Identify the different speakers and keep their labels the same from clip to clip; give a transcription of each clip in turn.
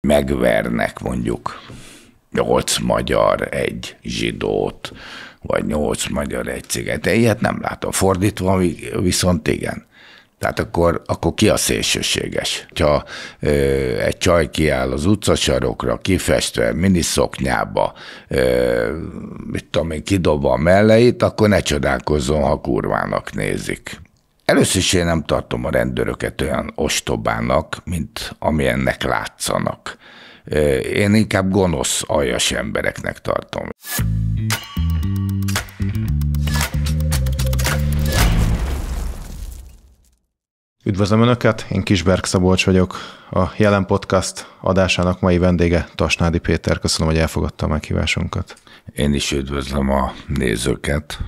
Speaker 1: megvernek mondjuk nyolc magyar egy zsidót, vagy nyolc magyar egy ciget. Ilyet nem látom. Fordítva viszont igen. Tehát akkor, akkor ki a szélsőséges? Ha ö, egy csaj kiáll az utcasarokra, kifestve, miniszoknyába, ö, mit tudom én, kidobva a melleit, akkor ne csodálkozzon, ha kurvának nézik. Először is én nem tartom a rendőröket olyan ostobának, mint amilyennek látszanak. Én inkább gonosz, aljas embereknek tartom.
Speaker 2: Üdvözlöm Önöket, én Kisberg Szabolcs vagyok. A jelen podcast adásának mai vendége Tasnádi Péter. Köszönöm, hogy elfogadta a meghívásunkat. Én is üdvözlöm a nézőket.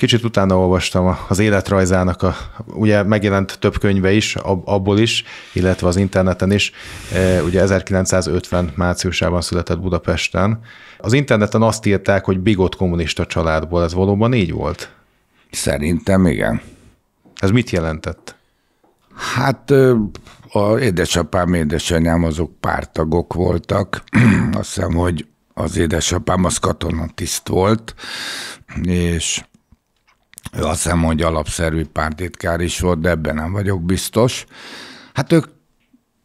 Speaker 2: Kicsit utána olvastam az életrajzának, a, ugye megjelent több könyve is, abból is, illetve az interneten is. E, ugye 1950 márciusában született Budapesten. Az interneten azt írták, hogy bigott kommunista családból. Ez valóban így volt? Szerintem igen.
Speaker 1: Ez mit jelentett? Hát a édesapám, édesanyám azok pártagok voltak. Azt hiszem, hogy az édesapám az katonatiszt volt, és ő azt hiszem, hogy alapszerű pártitkár is volt, de ebben nem vagyok biztos. Hát ők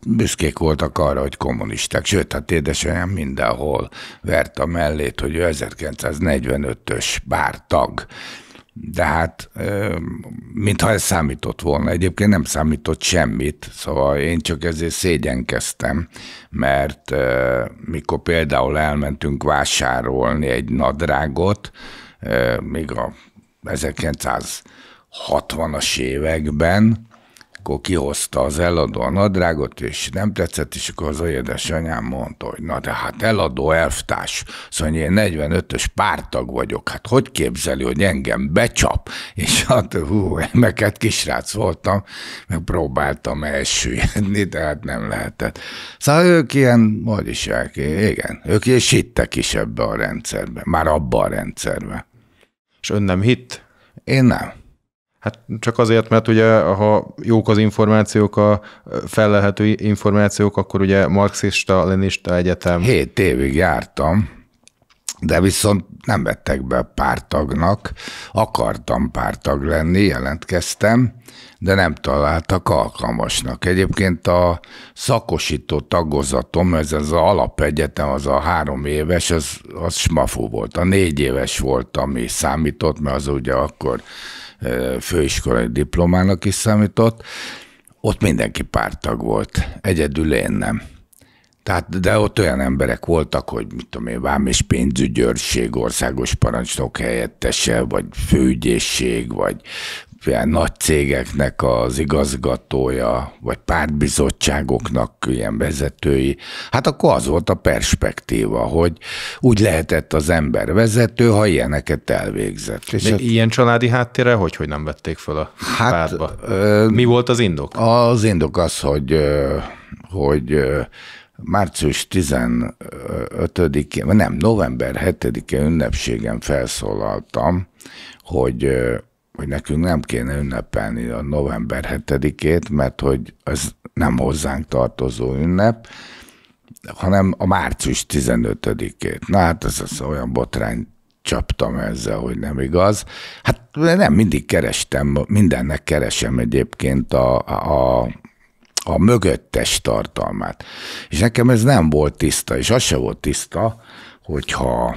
Speaker 1: büszkék voltak arra, hogy kommunisták, sőt, hát édesanyám mindenhol vert a mellét, hogy ő 1945-ös bártag. De hát, mintha ez számított volna. Egyébként nem számított semmit, szóval én csak ezért szégyenkeztem, mert mikor például elmentünk vásárolni egy nadrágot, még a 1960-as években, akkor kihozta az eladó a nadrágot, és nem tetszett, és akkor az ajedes anyám mondta, hogy na de hát eladó elvtárs, szóval én 45-ös pártag vagyok, hát hogy képzeli, hogy engem becsap? És hát hú, emeket hát kisrác voltam, meg próbáltam elsüllyedni, de hát nem lehetett. Szóval ők ilyen, vagyis is igen, ők is hittek is ebbe a rendszerbe, már abba
Speaker 2: a rendszerbe. És ön nem hitt? Én nem. Hát csak azért, mert ugye, ha jók az információk, a fellelhető információk, akkor ugye marxista, lenista egyetem. Hét évig jártam de viszont
Speaker 1: nem vettek be pártagnak, akartam pártag lenni, jelentkeztem, de nem találtak alkalmasnak. Egyébként a szakosító tagozatom, ez az alapegyetem, az a három éves, az, az smafú volt. A négy éves volt, ami számított, mert az ugye akkor főiskolai diplomának is számított. Ott mindenki pártag volt, egyedül én nem. Tehát, de ott olyan emberek voltak, hogy mit tudom én, vám és pénzügyőrség, országos parancsnok helyettese, vagy főügyészség, vagy ilyen nagy cégeknek az igazgatója, vagy pártbizottságoknak ilyen vezetői, hát akkor az volt a perspektíva, hogy úgy lehetett az ember vezető, ha ilyeneket elvégzett. És hát,
Speaker 2: ilyen családi háttérre hogy, hogy nem vették fel a hát, pártba? Ö, Mi volt az indok? Az indok az, hogy, hogy
Speaker 1: március 15-én, nem, november 7 én ünnepségen felszólaltam, hogy, hogy nekünk nem kéne ünnepelni a november 7-ét, mert hogy ez nem hozzánk tartozó ünnep, hanem a március 15-ét. Na hát ez az olyan botrány csaptam ezzel, hogy nem igaz. Hát nem, mindig kerestem, mindennek keresem egyébként a, a a mögöttes tartalmát. És nekem ez nem volt tiszta, és az se volt tiszta, hogyha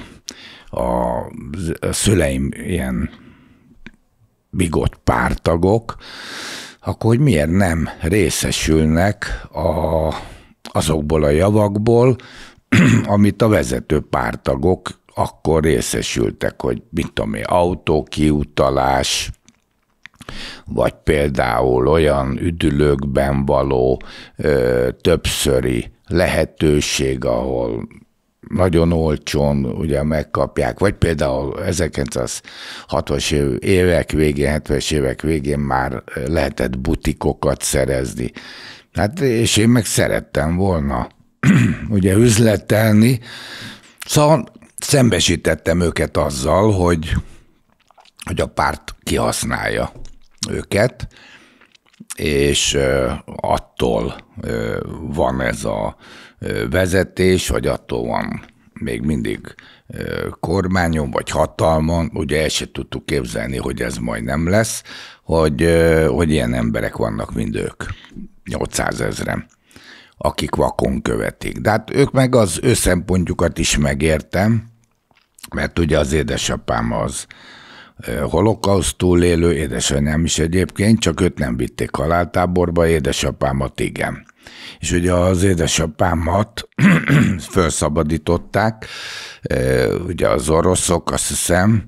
Speaker 1: a szüleim ilyen bigott pártagok, akkor hogy miért nem részesülnek a, azokból a javakból, amit a vezető pártagok akkor részesültek, hogy mit tudom én, kiutalás, vagy például olyan üdülőkben való ö, többszöri lehetőség, ahol nagyon olcsón ugye megkapják, vagy például 1960-as évek végén, 70-es évek végén már lehetett butikokat szerezni. Hát és én meg szerettem volna ugye üzletelni, szóval szembesítettem őket azzal, hogy, hogy a párt kihasználja őket, és attól van ez a vezetés, vagy attól van még mindig kormányon vagy hatalmon, ugye el se tudtuk képzelni, hogy ez majd nem lesz, hogy, hogy ilyen emberek vannak, mint ők, 800 ezeren, akik vakon követik. De hát ők meg az ő szempontjukat is megértem, mert ugye az édesapám az, holokauszt túlélő, édesanyám is egyébként, csak őt nem vitték haláltáborba, édesapámat igen. És ugye az édesapámat felszabadították, ugye az oroszok, azt hiszem,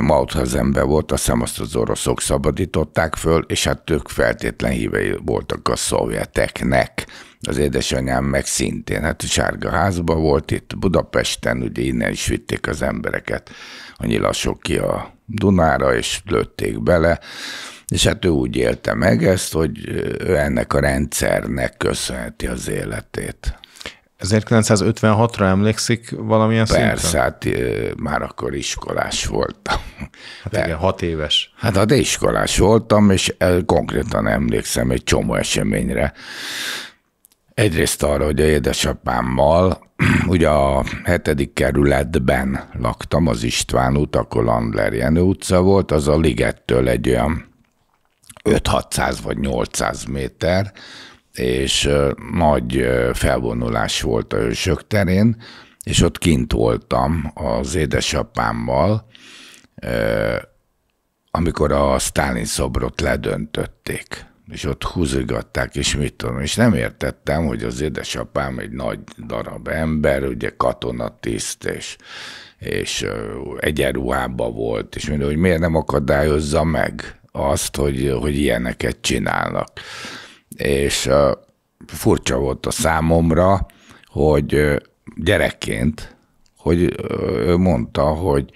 Speaker 1: Mauthazenben volt, azt hiszem azt az oroszok szabadították föl, és hát ők feltétlen hívei voltak a szovjeteknek az édesanyám meg szintén, hát sárga házba volt itt Budapesten, ugye innen is vitték az embereket a nyilasok ki a Dunára, és lőtték bele, és hát ő úgy élte meg ezt, hogy ő ennek a rendszernek köszönheti az életét.
Speaker 2: 1956-ra emlékszik valamilyen Persze,
Speaker 1: szinten? hát már akkor iskolás voltam. Hát De, igen, hat éves. Hát hát iskolás voltam, és konkrétan emlékszem egy csomó eseményre, Egyrészt arra, hogy a édesapámmal, ugye a hetedik kerületben laktam, az István út, akkor Landler Jenő utca volt, az a ligettől egy olyan 5-600 vagy 800 méter, és nagy felvonulás volt a hősök terén, és ott kint voltam az édesapámmal, amikor a Stalin szobrot ledöntötték és ott húzogatták, és mit tudom, és nem értettem, hogy az édesapám egy nagy darab ember, ugye katonatiszt, és, és egyenruhába volt, és mondja, hogy miért nem akadályozza meg azt, hogy, hogy ilyeneket csinálnak. És uh, furcsa volt a számomra, hogy uh, gyerekként, hogy ő mondta, hogy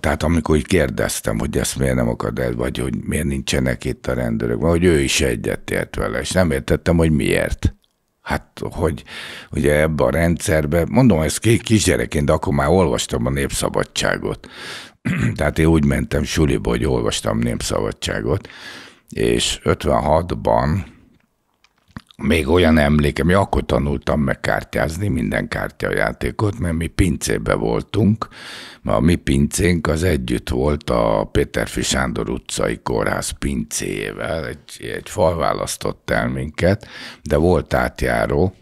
Speaker 1: tehát amikor így kérdeztem, hogy ezt miért nem akad el, vagy hogy miért nincsenek itt a rendőrök, mert hogy ő is egyetért vele, és nem értettem, hogy miért. Hát, hogy ugye ebbe a rendszerbe, mondom ez kisgyerekként, de akkor már olvastam a Népszabadságot. Tehát én úgy mentem suliba, hogy olvastam Népszabadságot, és 56-ban még olyan emlékem, hogy akkor tanultam meg kártyázni, minden kártyajátékot, mert mi pincébe voltunk, a mi pincénk az együtt volt a Péterfi Sándor utcai kórház pincéjével, egy, egy fal választott el minket, de volt átjáró,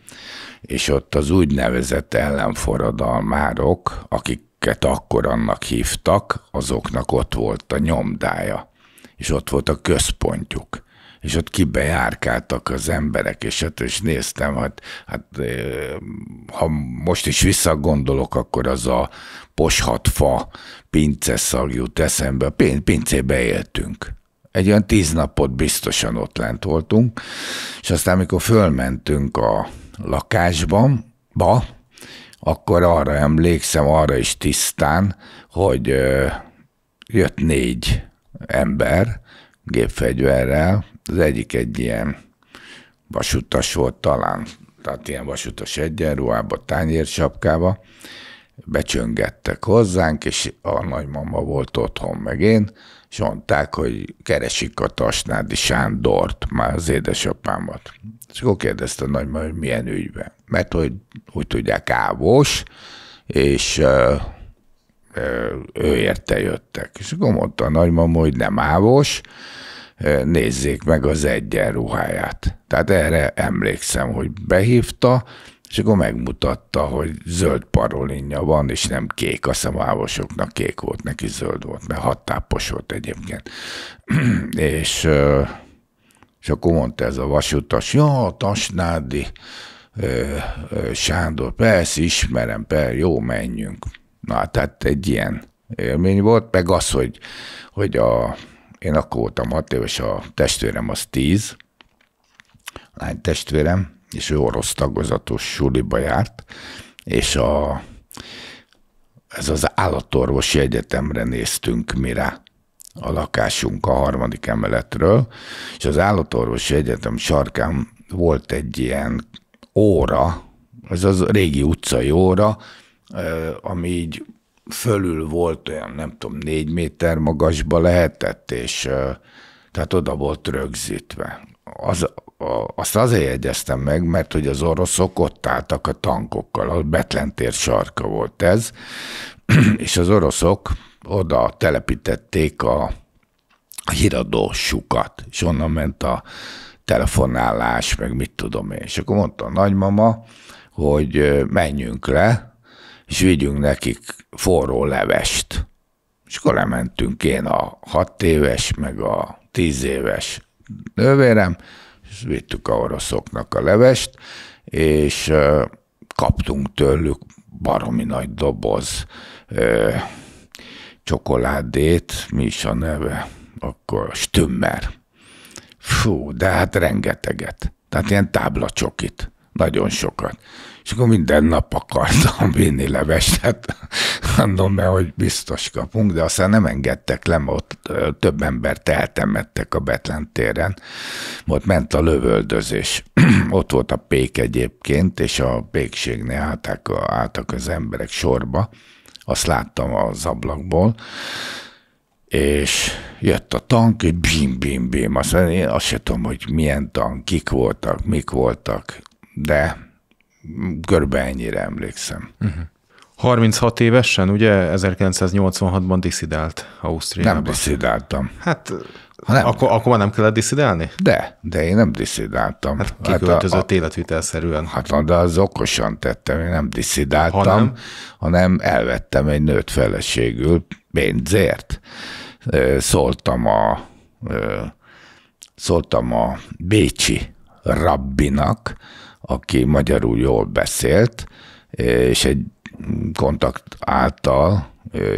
Speaker 1: és ott az úgynevezett ellenforradalmárok, akiket akkor annak hívtak, azoknak ott volt a nyomdája, és ott volt a központjuk és ott kibejárkáltak az emberek, és hát és néztem, hát, hát ha most is visszagondolok, akkor az a poshat fa szag jut eszembe, a pincébe éltünk. Egy olyan tíz napot biztosan ott lent voltunk, és aztán, amikor fölmentünk a lakásban, ba, akkor arra emlékszem, arra is tisztán, hogy ö, jött négy ember gépfegyverrel, az egyik egy ilyen vasutas volt talán, tehát ilyen vasutas egyenruhába, tányérsapkába, becsöngettek hozzánk, és a nagymama volt otthon meg én, és mondták, hogy keresik a Tasnádi Sándort, már az édesapámat. És akkor kérdezte a nagymama, hogy milyen ügyben. Mert hogy úgy tudják, ávós, és ö, ö, ő érte jöttek. És akkor mondta a nagymama, hogy nem ávós, nézzék meg az egyenruháját. Tehát erre emlékszem, hogy behívta, és akkor megmutatta, hogy zöld parolinja van, és nem kék, a szemávosoknak kék volt, neki zöld volt, mert hattápos volt egyébként. és, és akkor mondta ez a vasutas, ja, Tasnádi, Sándor, persze, ismerem, per, jó, menjünk. Na, tehát hát egy ilyen élmény volt, meg az, hogy, hogy a én akkor voltam hat éves, a testvérem az tíz, a lány testvérem, és ő orosz tagozatos suliba járt, és a, ez az állatorvosi egyetemre néztünk mi rá a lakásunk a harmadik emeletről, és az állatorvosi egyetem sarkán volt egy ilyen óra, ez az régi utcai óra, ami így fölül volt olyan, nem tudom, négy méter magasba lehetett, és tehát oda volt rögzítve. Az, azt azért jegyeztem meg, mert hogy az oroszok ott álltak a tankokkal, a Betlentér sarka volt ez, és az oroszok oda telepítették a híradósukat, és onnan ment a telefonálás, meg mit tudom én. És akkor mondta a nagymama, hogy menjünk le, és vigyünk nekik forró levest. És akkor lementünk én a hat éves, meg a tíz éves nővérem, és vittük a oroszoknak a levest, és kaptunk tőlük baromi nagy doboz ö, csokoládét, mi is a neve, akkor stümmer. Fú, de hát rengeteget. Tehát ilyen táblacsokit nagyon sokat. És akkor minden nap akartam vinni levest, hát mondom be, hogy biztos kapunk, de aztán nem engedtek le, mert ott több embert eltemettek a Betlen téren. Ott ment a lövöldözés. ott volt a pék egyébként, és a pékségnél álltak, álltak az emberek sorba. Azt láttam az ablakból és jött a tank, és bim, bim, bim. Azt én azt sem tudom, hogy milyen tank, kik voltak, mik voltak de körbe ennyire emlékszem. Uh-huh. Mhm.
Speaker 2: 36 évesen, ugye 1986-ban diszidált Ausztriában. Nem diszidáltam. Hát ha nem. Akkor, akkor már nem kellett diszidálni? De, de én nem diszidáltam. Hát kiköltözött hát a, a, életvitelszerűen. Hát de
Speaker 1: az okosan tettem, én nem ha hanem, hanem elvettem egy nőt feleségül pénzért. Szóltam a, szóltam a Bécsi rabbinak, aki magyarul jól beszélt, és egy kontakt által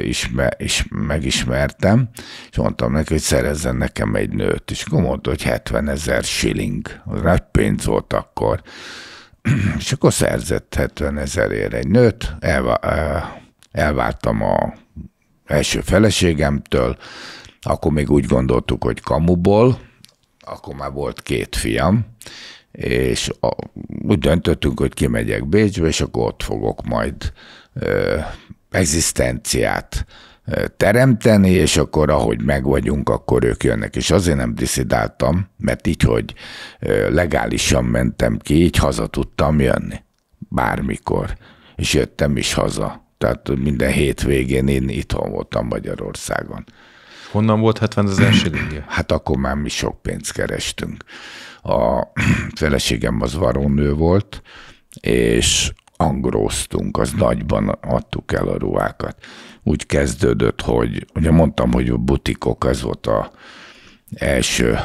Speaker 1: ismer, is, megismertem, és mondtam neki, hogy szerezzen nekem egy nőt, és akkor mondta, hogy 70 ezer shilling, az nagy pénz volt akkor, és akkor szerzett 70 ezerért egy nőt, elvá, elvártam a első feleségemtől, akkor még úgy gondoltuk, hogy kamuból, akkor már volt két fiam, és a, úgy döntöttünk, hogy kimegyek Bécsbe, és akkor ott fogok majd ö, egzisztenciát teremteni, és akkor ahogy vagyunk, akkor ők jönnek. És azért nem diszidáltam, mert így, hogy legálisan mentem ki, így haza tudtam jönni. Bármikor. És jöttem is haza. Tehát minden hétvégén én itthon voltam Magyarországon.
Speaker 2: Honnan volt 70 ezer
Speaker 1: Hát akkor már mi sok pénzt kerestünk a feleségem az varónő volt, és angróztunk, az nagyban adtuk el a ruhákat. Úgy kezdődött, hogy ugye mondtam, hogy a butikok az volt a első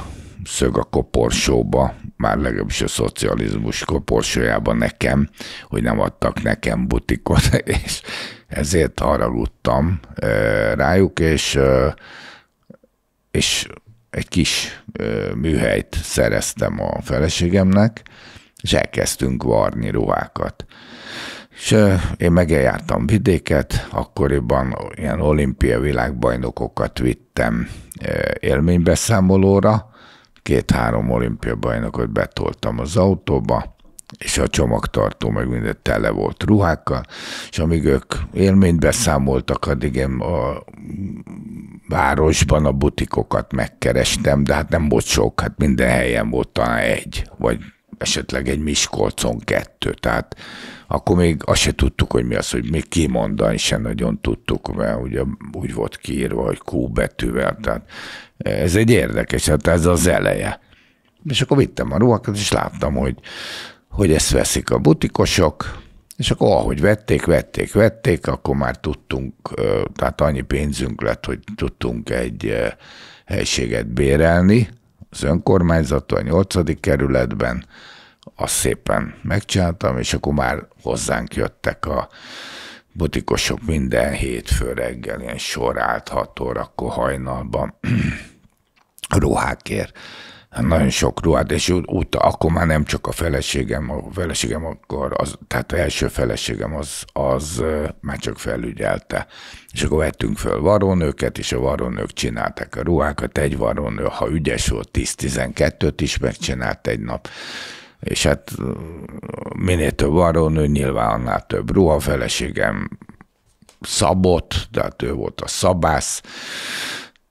Speaker 1: szög a koporsóba, már legalábbis a szocializmus koporsójában nekem, hogy nem adtak nekem butikot, és ezért haragudtam rájuk, és, és egy kis ö, műhelyt szereztem a feleségemnek, és elkezdtünk varni ruhákat. És ö, én megjártam vidéket, akkoriban ilyen olimpia világbajnokokat vittem ö, élménybeszámolóra, két-három olimpia bajnokot betoltam az autóba, és a csomagtartó meg minden tele volt ruhákkal, és amíg ők élményt beszámoltak, addig én a városban a butikokat megkerestem, de hát nem volt sok, hát minden helyen volt talán egy, vagy esetleg egy Miskolcon kettő, tehát akkor még azt se tudtuk, hogy mi az, hogy még kimondani se nagyon tudtuk, mert ugye úgy volt kiírva, hogy Q betűvel, tehát ez egy érdekes, hát ez az eleje. És akkor vittem a ruhákat, és láttam, hogy hogy ezt veszik a butikosok, és akkor ahogy vették, vették, vették, akkor már tudtunk, tehát annyi pénzünk lett, hogy tudtunk egy helységet bérelni az önkormányzattól a nyolcadik kerületben, azt szépen megcsináltam, és akkor már hozzánk jöttek a butikosok minden hétfő reggel, ilyen sor állt órakor hajnalban ruhákért. Hát nagyon sok ruhát, és úgy, akkor már nem csak a feleségem, a feleségem akkor, az, tehát az első feleségem az, az már csak felügyelte. És akkor vettünk föl varónőket, és a varónők csinálták a ruhákat. Egy varónő, ha ügyes volt, 10-12-t is megcsinált egy nap és hát minél több varónő nyilván annál több ruha, feleségem szabott, tehát ő volt a szabász,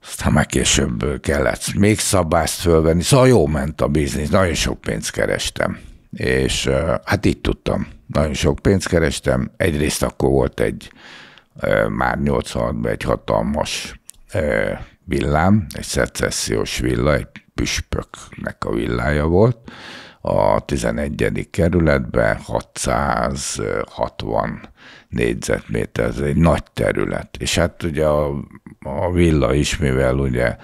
Speaker 1: aztán meg később kellett még szabást fölvenni, szóval jó ment a biznisz, nagyon sok pénzt kerestem, és hát így tudtam, nagyon sok pénzt kerestem, egyrészt akkor volt egy már 86-ban egy hatalmas villám, egy szecessziós villa, egy püspöknek a villája volt, a 11. kerületben 660 négyzetméter, ez egy nagy terület. És hát ugye a, a villa is, mivel ugye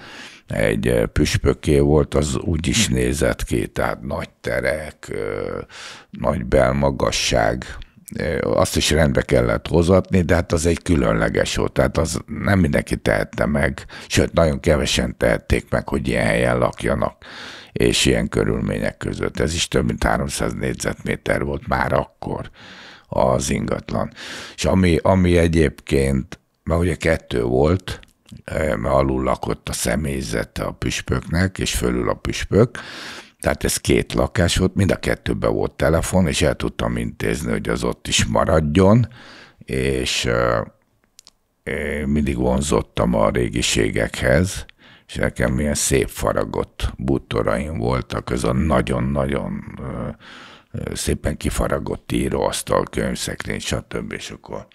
Speaker 1: egy püspöké volt, az úgy is nézett ki, tehát nagy terek, nagy belmagasság, azt is rendbe kellett hozatni, de hát az egy különleges volt, tehát az nem mindenki tehette meg, sőt, nagyon kevesen tehették meg, hogy ilyen helyen lakjanak, és ilyen körülmények között. Ez is több mint 300 négyzetméter volt már akkor az ingatlan. És ami, ami egyébként, mert ugye kettő volt, e, mert alul lakott a személyzet a püspöknek, és fölül a püspök, tehát ez két lakás volt, mind a kettőben volt telefon, és el tudtam intézni, hogy az ott is maradjon, és én e, e, mindig vonzottam a régiségekhez, és nekem milyen szép faragott bútoraim voltak, ez a nagyon-nagyon szépen kifaragott íróasztal, könyvszekrény, stb. És akkor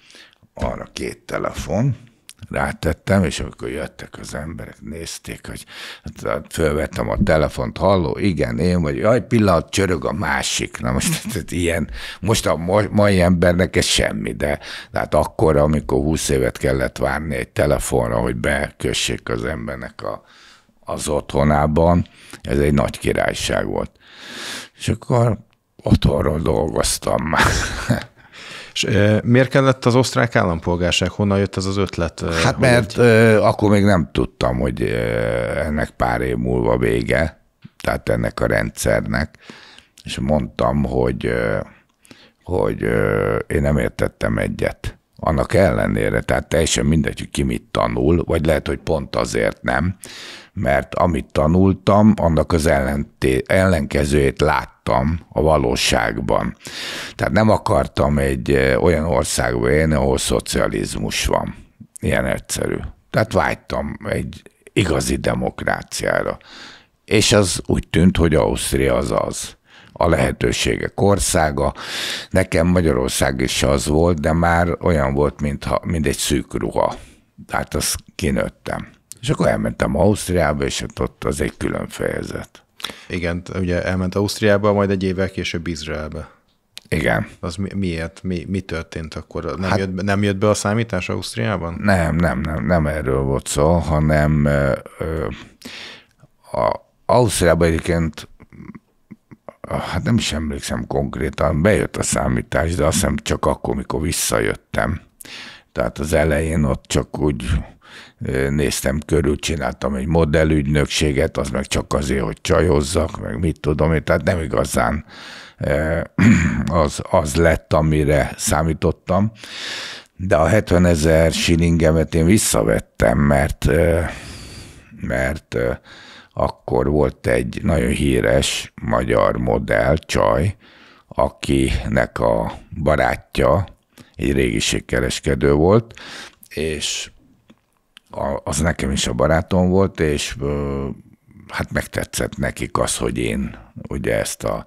Speaker 1: arra két telefon, rátettem, és amikor jöttek az emberek, nézték, hogy hát, hát fölvettem a telefont, halló, igen, én vagy, jaj, pillanat, csörög a másik. Na most tehát ilyen, most a mai embernek ez semmi, de hát akkor, amikor 20 évet kellett várni egy telefonra, hogy bekössék az embernek a, az otthonában, ez egy nagy királyság volt.
Speaker 2: És akkor
Speaker 1: otthonról dolgoztam
Speaker 2: És miért kellett az osztrák állampolgárság? Honnan jött ez az ötlet? Hát mert
Speaker 1: így? akkor még nem tudtam, hogy ennek pár év múlva vége, tehát ennek a rendszernek, és mondtam, hogy, hogy én nem értettem egyet. Annak ellenére, tehát teljesen mindegy, hogy ki mit tanul, vagy lehet, hogy pont azért nem, mert amit tanultam, annak az ellenté- ellenkezőjét láttam akartam a valóságban. Tehát nem akartam egy eh, olyan országba élni, ahol szocializmus van. Ilyen egyszerű. Tehát vágytam egy igazi demokráciára. És az úgy tűnt, hogy Ausztria az az a lehetőségek országa. Nekem Magyarország is az volt, de már olyan volt, ha, mint egy szűk ruha.
Speaker 2: Tehát azt kinőttem. És akkor elmentem Ausztriába, és ott az egy külön fejezet. Igen, ugye elment Ausztriába, majd egy évvel később Izraelbe. Igen. Az mi, miért? Mi, mi történt akkor? Nem, hát, jött, be, nem jött be a számítás Ausztriában? Nem, nem,
Speaker 1: nem, nem erről volt szó, hanem ö, ö, a, Ausztriában egyébként hát nem is emlékszem konkrétan, bejött a számítás, de azt hiszem csak akkor, mikor visszajöttem. Tehát az elején ott csak úgy néztem körül, csináltam egy modellügynökséget, az meg csak azért, hogy csajozzak, meg mit tudom én, tehát nem igazán e, az, az lett, amire számítottam. De a 70 ezer silingemet én visszavettem, mert, e, mert e, akkor volt egy nagyon híres magyar modell, csaj, akinek a barátja egy régiségkereskedő volt, és az nekem is a barátom volt, és hát megtetszett nekik az, hogy én ugye ezt a,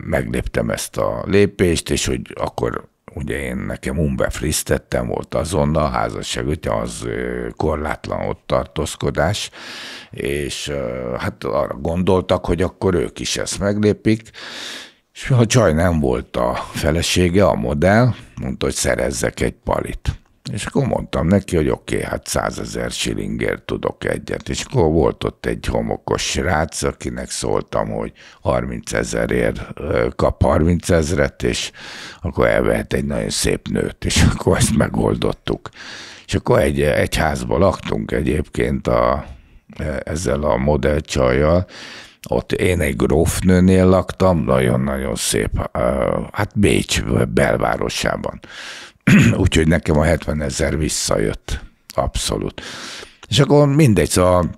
Speaker 1: megléptem ezt a lépést, és hogy akkor ugye én nekem Umbefriszt volt azonnal házasság, ugye az korlátlan ott tartózkodás, és hát arra gondoltak, hogy akkor ők is ezt meglépik, és ha csaj nem volt a felesége, a modell, mondta, hogy szerezzek egy palit. És akkor mondtam neki, hogy oké, okay, hát százezer silingért tudok egyet. És akkor volt ott egy homokos srác, akinek szóltam, hogy 30 ezerért kap 30 ezeret, és akkor elvehet egy nagyon szép nőt, és akkor ezt megoldottuk. És akkor egy, egy házba laktunk egyébként a, e, ezzel a modellcsajjal, ott én egy grófnőnél laktam, nagyon-nagyon szép, hát Bécs belvárosában. úgyhogy nekem a 70 ezer visszajött. Abszolút. És akkor mindegy, szóval,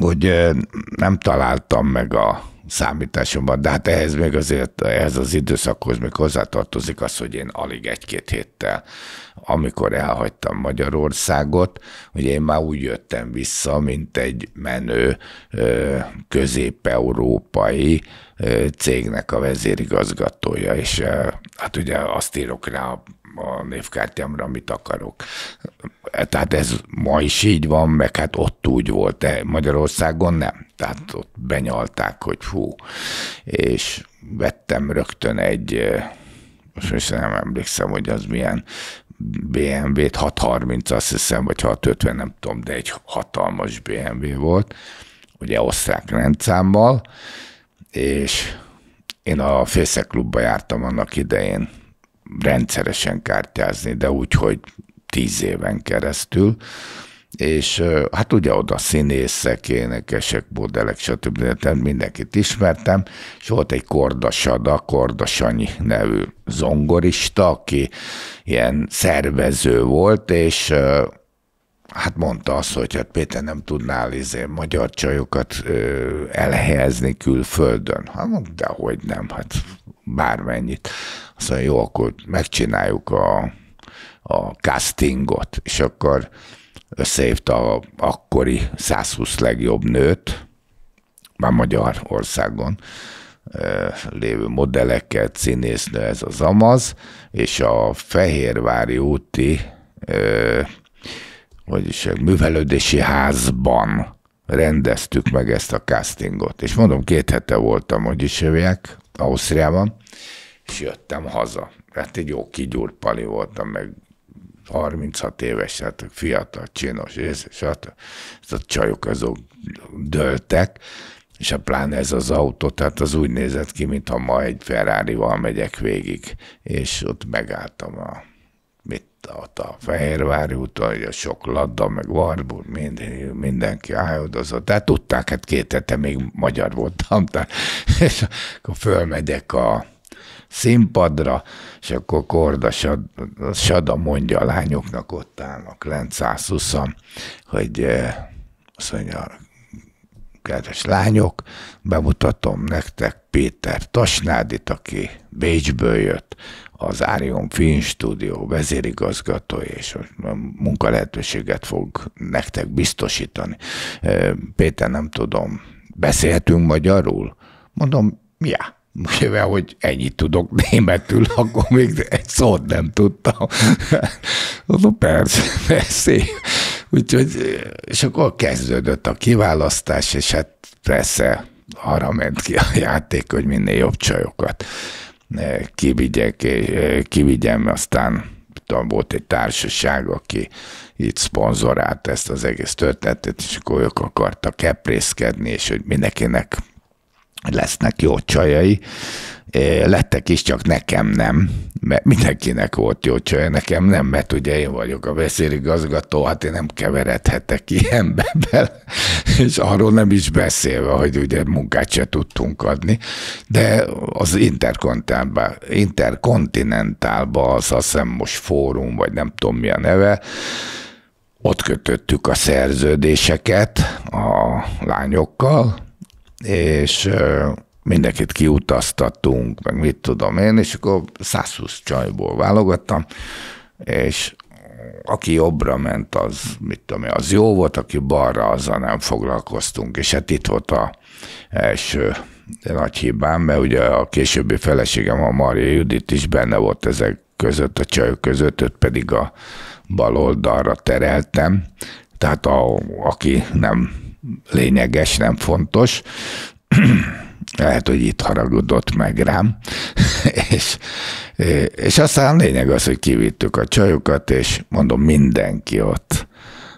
Speaker 1: hogy nem találtam meg a számításomban, de hát ehhez még azért, ehhez az időszakhoz még hozzátartozik az, hogy én alig egy-két héttel, amikor elhagytam Magyarországot, hogy én már úgy jöttem vissza, mint egy menő közép-európai cégnek a vezérigazgatója, és hát ugye azt írok rá a a névkártyámra, amit akarok. Tehát ez ma is így van, meg hát ott úgy volt, de Magyarországon nem. Tehát ott benyalták, hogy hú. És vettem rögtön egy, most is nem emlékszem, hogy az milyen BMW-t, 630 azt hiszem, vagy 650, nem tudom, de egy hatalmas BMW volt, ugye osztrák rendszámmal, és én a Fészek klubba jártam annak idején, rendszeresen kártyázni, de úgy, hogy tíz éven keresztül, és hát ugye oda színészek, énekesek, modellek, stb. mindenkit ismertem, és volt egy Kordasada, Kordasanyi nevű zongorista, aki ilyen szervező volt, és hát mondta azt, hogy hát Péter nem tudnál izé, magyar csajokat elhelyezni külföldön. Hát mondta, hogy nem, hát bármennyit. Azt mondja, jó, akkor megcsináljuk a, a castingot, és akkor összehívta a akkori 120 legjobb nőt, már Magyarországon lévő modelleket, színésznő ez az amaz, és a Fehérvári úti vagyis művelődési házban rendeztük meg ezt a castingot. És mondom, két hete voltam, hogy is jövjek, Ausztriában, és jöttem haza. Hát egy jó kigyúrt pali voltam, meg 36 éves, hát fiatal, csinos, és stb. Hát a csajok azok döltek, és a pláne ez az autó, tehát az úgy nézett ki, mintha ma egy Ferrari-val megyek végig, és ott megálltam a mit ott a Fehérvári úton, a sok ladda, meg Varbur, mind, mindenki áldozott. Tehát tudták, hát két hete még magyar voltam, tehát, és akkor fölmegyek a színpadra, és akkor Korda Sad, Sada mondja a lányoknak, ott állnak lent 120 hogy eh, azt mondja, kedves lányok, bemutatom nektek Péter Tasnádit, aki Bécsből jött, az Árion Film Stúdió vezérigazgató és a munkalehetőséget fog nektek biztosítani. Péter, nem tudom, beszélhetünk magyarul? Mondom, ja. Mivel, hogy ennyit tudok németül, akkor még egy szót nem tudtam. Mondom, persze, persze. Úgyhogy, és akkor kezdődött a kiválasztás, és hát persze arra ment ki a játék, hogy minél jobb csajokat kivigyek, eh, kivigyem, aztán tudom, volt egy társaság, aki itt szponzorált ezt az egész történetet, és akkor ők akartak keprészkedni, és hogy mindenkinek lesznek jó csajai, lettek is, csak nekem nem, mert mindenkinek volt jó csaj, nekem nem, mert ugye én vagyok a vezérigazgató, hát én nem keveredhetek ilyenbe bele, és arról nem is beszélve, hogy ugye munkát se tudtunk adni, de az interkontinentálba, az azt hiszem most fórum, vagy nem tudom mi a neve, ott kötöttük a szerződéseket a lányokkal, és mindenkit kiutaztatunk, meg mit tudom én, és akkor 120 csajból válogattam, és aki jobbra ment, az, mit tudom én, az jó volt, aki balra, azzal nem foglalkoztunk, és hát itt volt a első nagy hibám, mert ugye a későbbi feleségem, a Maria Judit is benne volt ezek között, a csajok között, őt pedig a bal oldalra tereltem, tehát a, aki nem lényeges, nem fontos, lehet, hogy itt haragudott meg rám, és, és aztán lényeg az, hogy kivittük a csajokat, és mondom, mindenki ott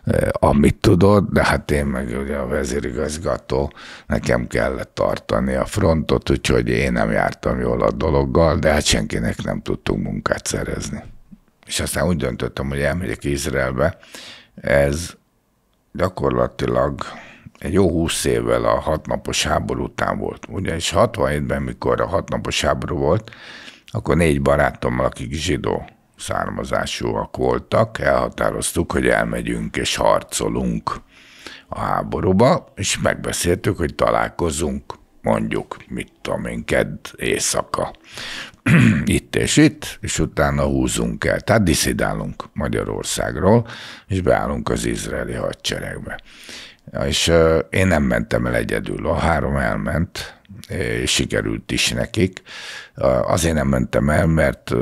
Speaker 1: e, amit tudod, de hát én meg ugye a vezérigazgató, nekem kellett tartani a frontot, úgyhogy én nem jártam jól a dologgal, de hát senkinek nem tudtunk munkát szerezni. És aztán úgy döntöttem, hogy elmegyek Izraelbe. Ez gyakorlatilag egy jó húsz évvel a hatnapos háború után volt. Ugyanis 67-ben, mikor a hatnapos háború volt, akkor négy barátommal, akik zsidó származásúak voltak, elhatároztuk, hogy elmegyünk és harcolunk a háborúba, és megbeszéltük, hogy találkozunk mondjuk, mit tudom én, kedd éjszaka, itt és itt, és utána húzunk el. Tehát diszidálunk Magyarországról, és beállunk az izraeli hadseregbe. És én nem mentem el egyedül, a három elment, és sikerült is nekik. Azért nem mentem el, mert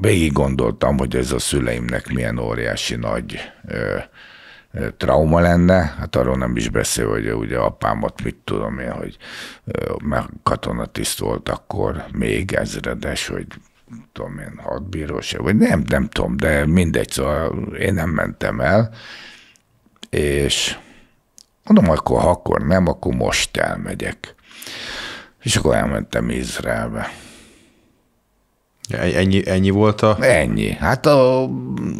Speaker 1: végig gondoltam, hogy ez a szüleimnek milyen óriási nagy trauma lenne, hát arról nem is beszél, hogy ugye apámat mit tudom én, hogy mert katonatiszt volt akkor még ezredes, hogy tudom én, hadbírós, vagy nem, nem tudom, de mindegy, szóval én nem mentem el, és mondom, akkor ha akkor nem, akkor most elmegyek. És akkor elmentem Izraelbe. Ennyi, ennyi volt a... Ennyi. Hát a,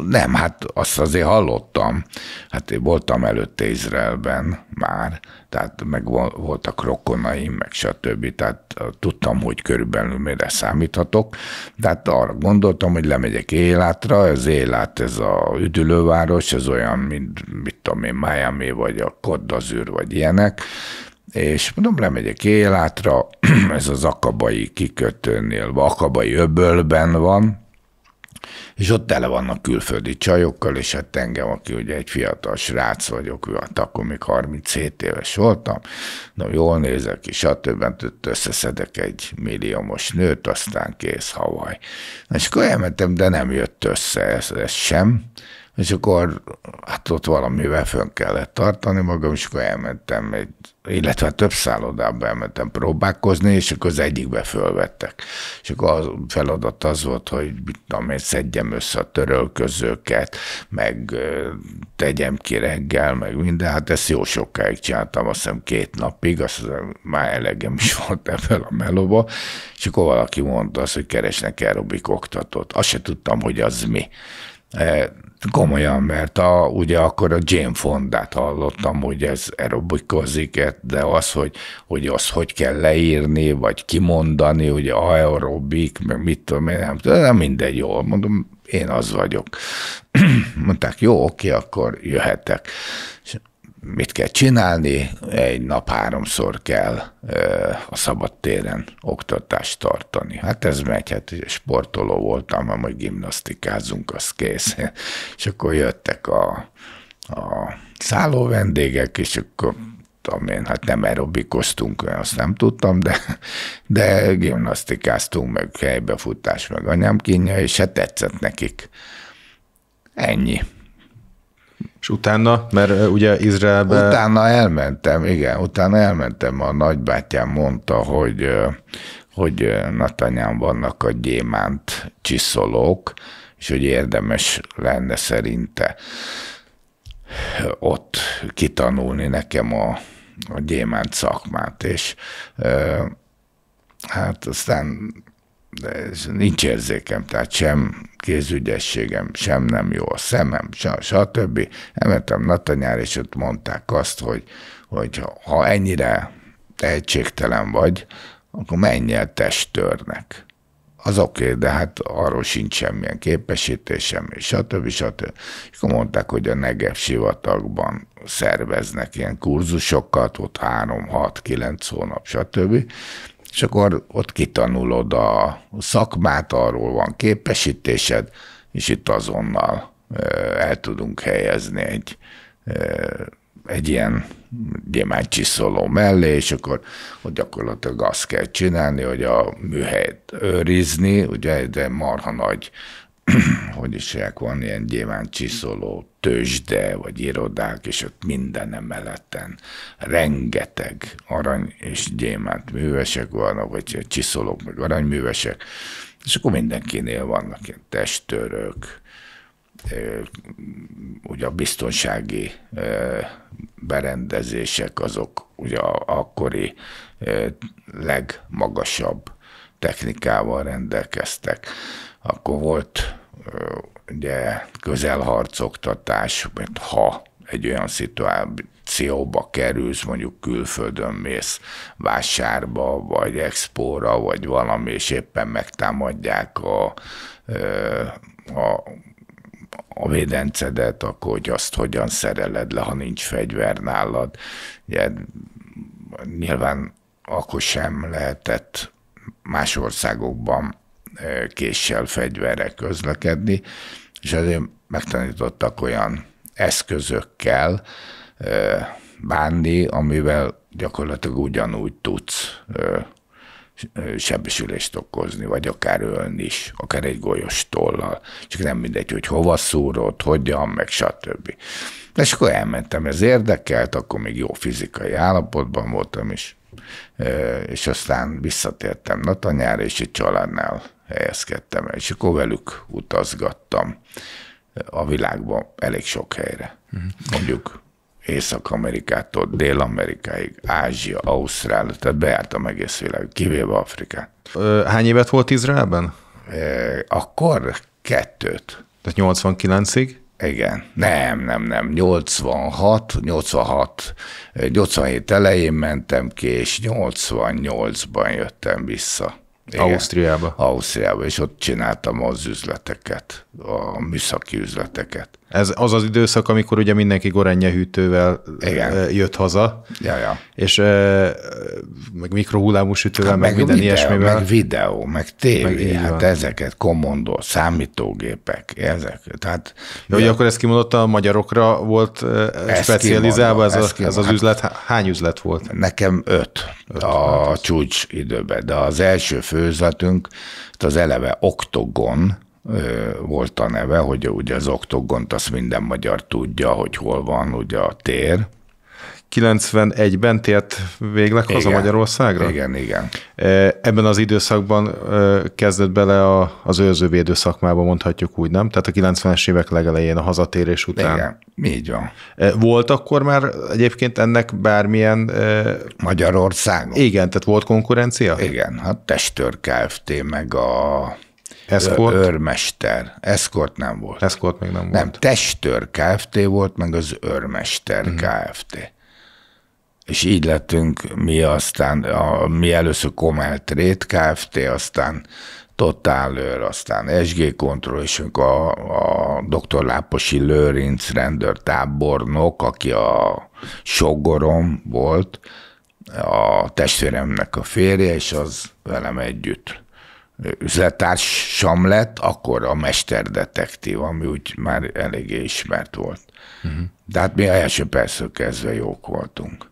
Speaker 1: nem, hát azt azért hallottam. Hát én voltam előtte Izraelben már, tehát meg voltak rokonaim, meg stb. Tehát tudtam, hogy körülbelül mire számíthatok. Tehát arra gondoltam, hogy lemegyek Élátra, az Élát, ez a üdülőváros, ez olyan, mint mit tudom én, Miami, vagy a Kodazűr, vagy ilyenek és mondom, lemegyek élátra, ez az akabai kikötőnél, akabai öbölben van, és ott tele vannak külföldi csajokkal, és hát engem, aki ugye egy fiatal srác vagyok, hát akkor még 37 éves voltam, na jól nézek ki, stb. Hát összeszedek egy milliómos nőt, aztán kész havaj. Na, és akkor elmentem, de nem jött össze ez, ez sem, és akkor hát ott valamivel fönn kellett tartani magam, és akkor elmentem, egy, illetve több szállodába elmentem próbálkozni, és akkor az egyikbe fölvettek. És akkor a feladat az volt, hogy mit tudom én, szedjem össze a törölközőket, meg tegyem ki reggel, meg minden. Hát ezt jó sokáig csináltam, azt hiszem két napig, azt hiszem már elegem is volt ebből a melóba, és akkor valaki mondta azt, hogy keresnek aerobik oktatót. Azt se tudtam, hogy az mi. Eh, komolyan, mert a, ugye akkor a Jane Fondát hallottam, hogy ez aerobikozik, de az, hogy, hogy azt hogy kell leírni, vagy kimondani, hogy aerobik, meg mit tudom én, nem, nem mindegy jól, mondom, én az vagyok. Mondták, jó, oké, akkor jöhetek. És mit kell csinálni, egy nap háromszor kell a szabadtéren oktatást tartani. Hát ez megy, hát sportoló voltam, ha majd gimnasztikázunk, az kész. és akkor jöttek a, a szálló vendégek, és akkor tudom én, hát nem aerobikoztunk, azt nem tudtam, de, de gimnasztikáztunk, meg helybefutás, meg anyám kínja, és hát tetszett nekik. Ennyi. És utána, mert ugye Izraelbe... Utána elmentem, igen, utána elmentem, a nagybátyám mondta, hogy, hogy Natanyán vannak a gyémánt csiszolók, és hogy érdemes lenne szerinte ott kitanulni nekem a, a gyémánt szakmát, és hát aztán de ez nincs érzékem, tehát sem kézügyességem, sem nem jó a szemem, stb. Elmentem Natanyár, és ott mondták azt, hogy, hogy ha ennyire tehetségtelen vagy, akkor menj el testőrnek. Az oké, okay, de hát arról sincs semmilyen képesítésem, és stb. stb. És akkor mondták, hogy a Negev sivatagban szerveznek ilyen kurzusokat, ott 3, 6, 9 hónap, stb és akkor ott kitanulod a szakmát, arról van képesítésed, és itt azonnal el tudunk helyezni egy, egy ilyen gyémántcsiszoló mellé, és akkor ott gyakorlatilag azt kell csinálni, hogy a műhelyt őrizni, ugye, de marha nagy hogy is isják, van ilyen gyémán csiszoló tőzsde, vagy irodák, és ott minden emeleten rengeteg arany és gyémánt művesek vannak, vagy csiszolók, meg aranyművesek, és akkor mindenkinél vannak ilyen testőrök, ugye a biztonsági berendezések azok ugye akkori legmagasabb technikával rendelkeztek akkor volt ugye közelharcoktatás, mert ha egy olyan szituációba kerülsz, mondjuk külföldön mész vásárba, vagy expóra, vagy valami, és éppen megtámadják a, a a védencedet, akkor hogy azt hogyan szereled le, ha nincs fegyver nálad. Ugye, nyilván akkor sem lehetett más országokban késsel, fegyverre közlekedni, és azért megtanítottak olyan eszközökkel bánni, amivel gyakorlatilag ugyanúgy tudsz sebesülést okozni, vagy akár ölni is, akár egy golyos tollal. Csak nem mindegy, hogy hova szúrod, hogyan, meg stb. És akkor elmentem, ez érdekelt, akkor még jó fizikai állapotban voltam is, és aztán visszatértem Natanyára, és egy családnál helyezkedtem el, és akkor velük utazgattam a világban elég sok helyre. Mondjuk Észak-Amerikától Dél-Amerikáig, Ázsia, Ausztrália, tehát bejártam egész világot, kivéve Afrikát.
Speaker 2: Hány évet volt Izraelben? Akkor kettőt. Tehát 89-ig? Igen. Nem, nem,
Speaker 1: nem. 86, 86, 87 elején mentem ki, és 88-ban jöttem vissza. Igen. Ausztriába? Ausztriába, és ott csináltam az üzleteket, a műszaki üzleteket.
Speaker 2: Ez az az időszak, amikor ugye mindenki gorenye hűtővel Igen. jött haza. Ja, ja. És meg mikrohullámú sütővel, hát meg, meg minden videó, ilyesmivel. Meg videó, meg tévé, meg hát van. ezeket, komondó, számítógépek, ezek. Tehát, Jó, hogy akkor ez kimondotta a magyarokra volt ez specializálva ez, ez, a, ez az üzlet? Hány üzlet volt? Nekem öt,
Speaker 1: öt a hát csúcs időben, de az első főzletünk, hát az eleve oktogon, volt a neve, hogy ugye az oktogont azt minden magyar tudja,
Speaker 2: hogy hol van ugye a tér. 91-ben tért végleg haza Magyarországra? Igen, igen. Ebben az időszakban kezdett bele a, az őrzővédő szakmába, mondhatjuk úgy, nem? Tehát a 90-es évek legelején, a hazatérés után. Igen, így van. Volt akkor már egyébként ennek bármilyen... Magyarországon? Igen, tehát volt konkurencia? Igen, hát Testőr Kft. meg a
Speaker 1: Eszkort? Örmester. Eszkort nem volt. Eszkort még nem volt. Nem, Testőr Kft. volt, meg az Örmester mm. Kft. És így lettünk mi aztán, a, mi először rét Kft., aztán Totál őr, aztán SG Control, és a, a dr. Láposi Lőrinc rendőrtábornok, aki a sogorom volt, a testvéremnek a férje, és az velem együtt üzletársam lett, akkor a mesterdetektív, ami úgy már eléggé ismert volt. Uh-huh. De hát mi első persze kezdve jók voltunk.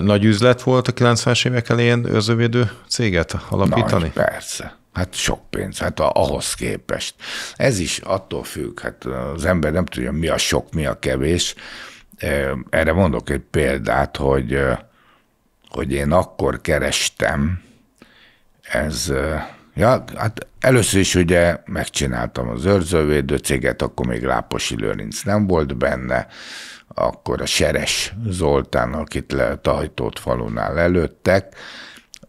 Speaker 2: Nagy üzlet volt a 90-es évek elején őrzővédő céget alapítani? Nagy, persze. Hát sok
Speaker 1: pénz, hát ahhoz képest. Ez is attól függ, hát az ember nem tudja, mi a sok, mi a kevés. Erre mondok egy példát, hogy, hogy én akkor kerestem, ez, ja, hát először is ugye megcsináltam az őrzővédő céget, akkor még Láposi Lőrinc nem volt benne, akkor a Seres Zoltán, akit le, Tajtót falunál előttek,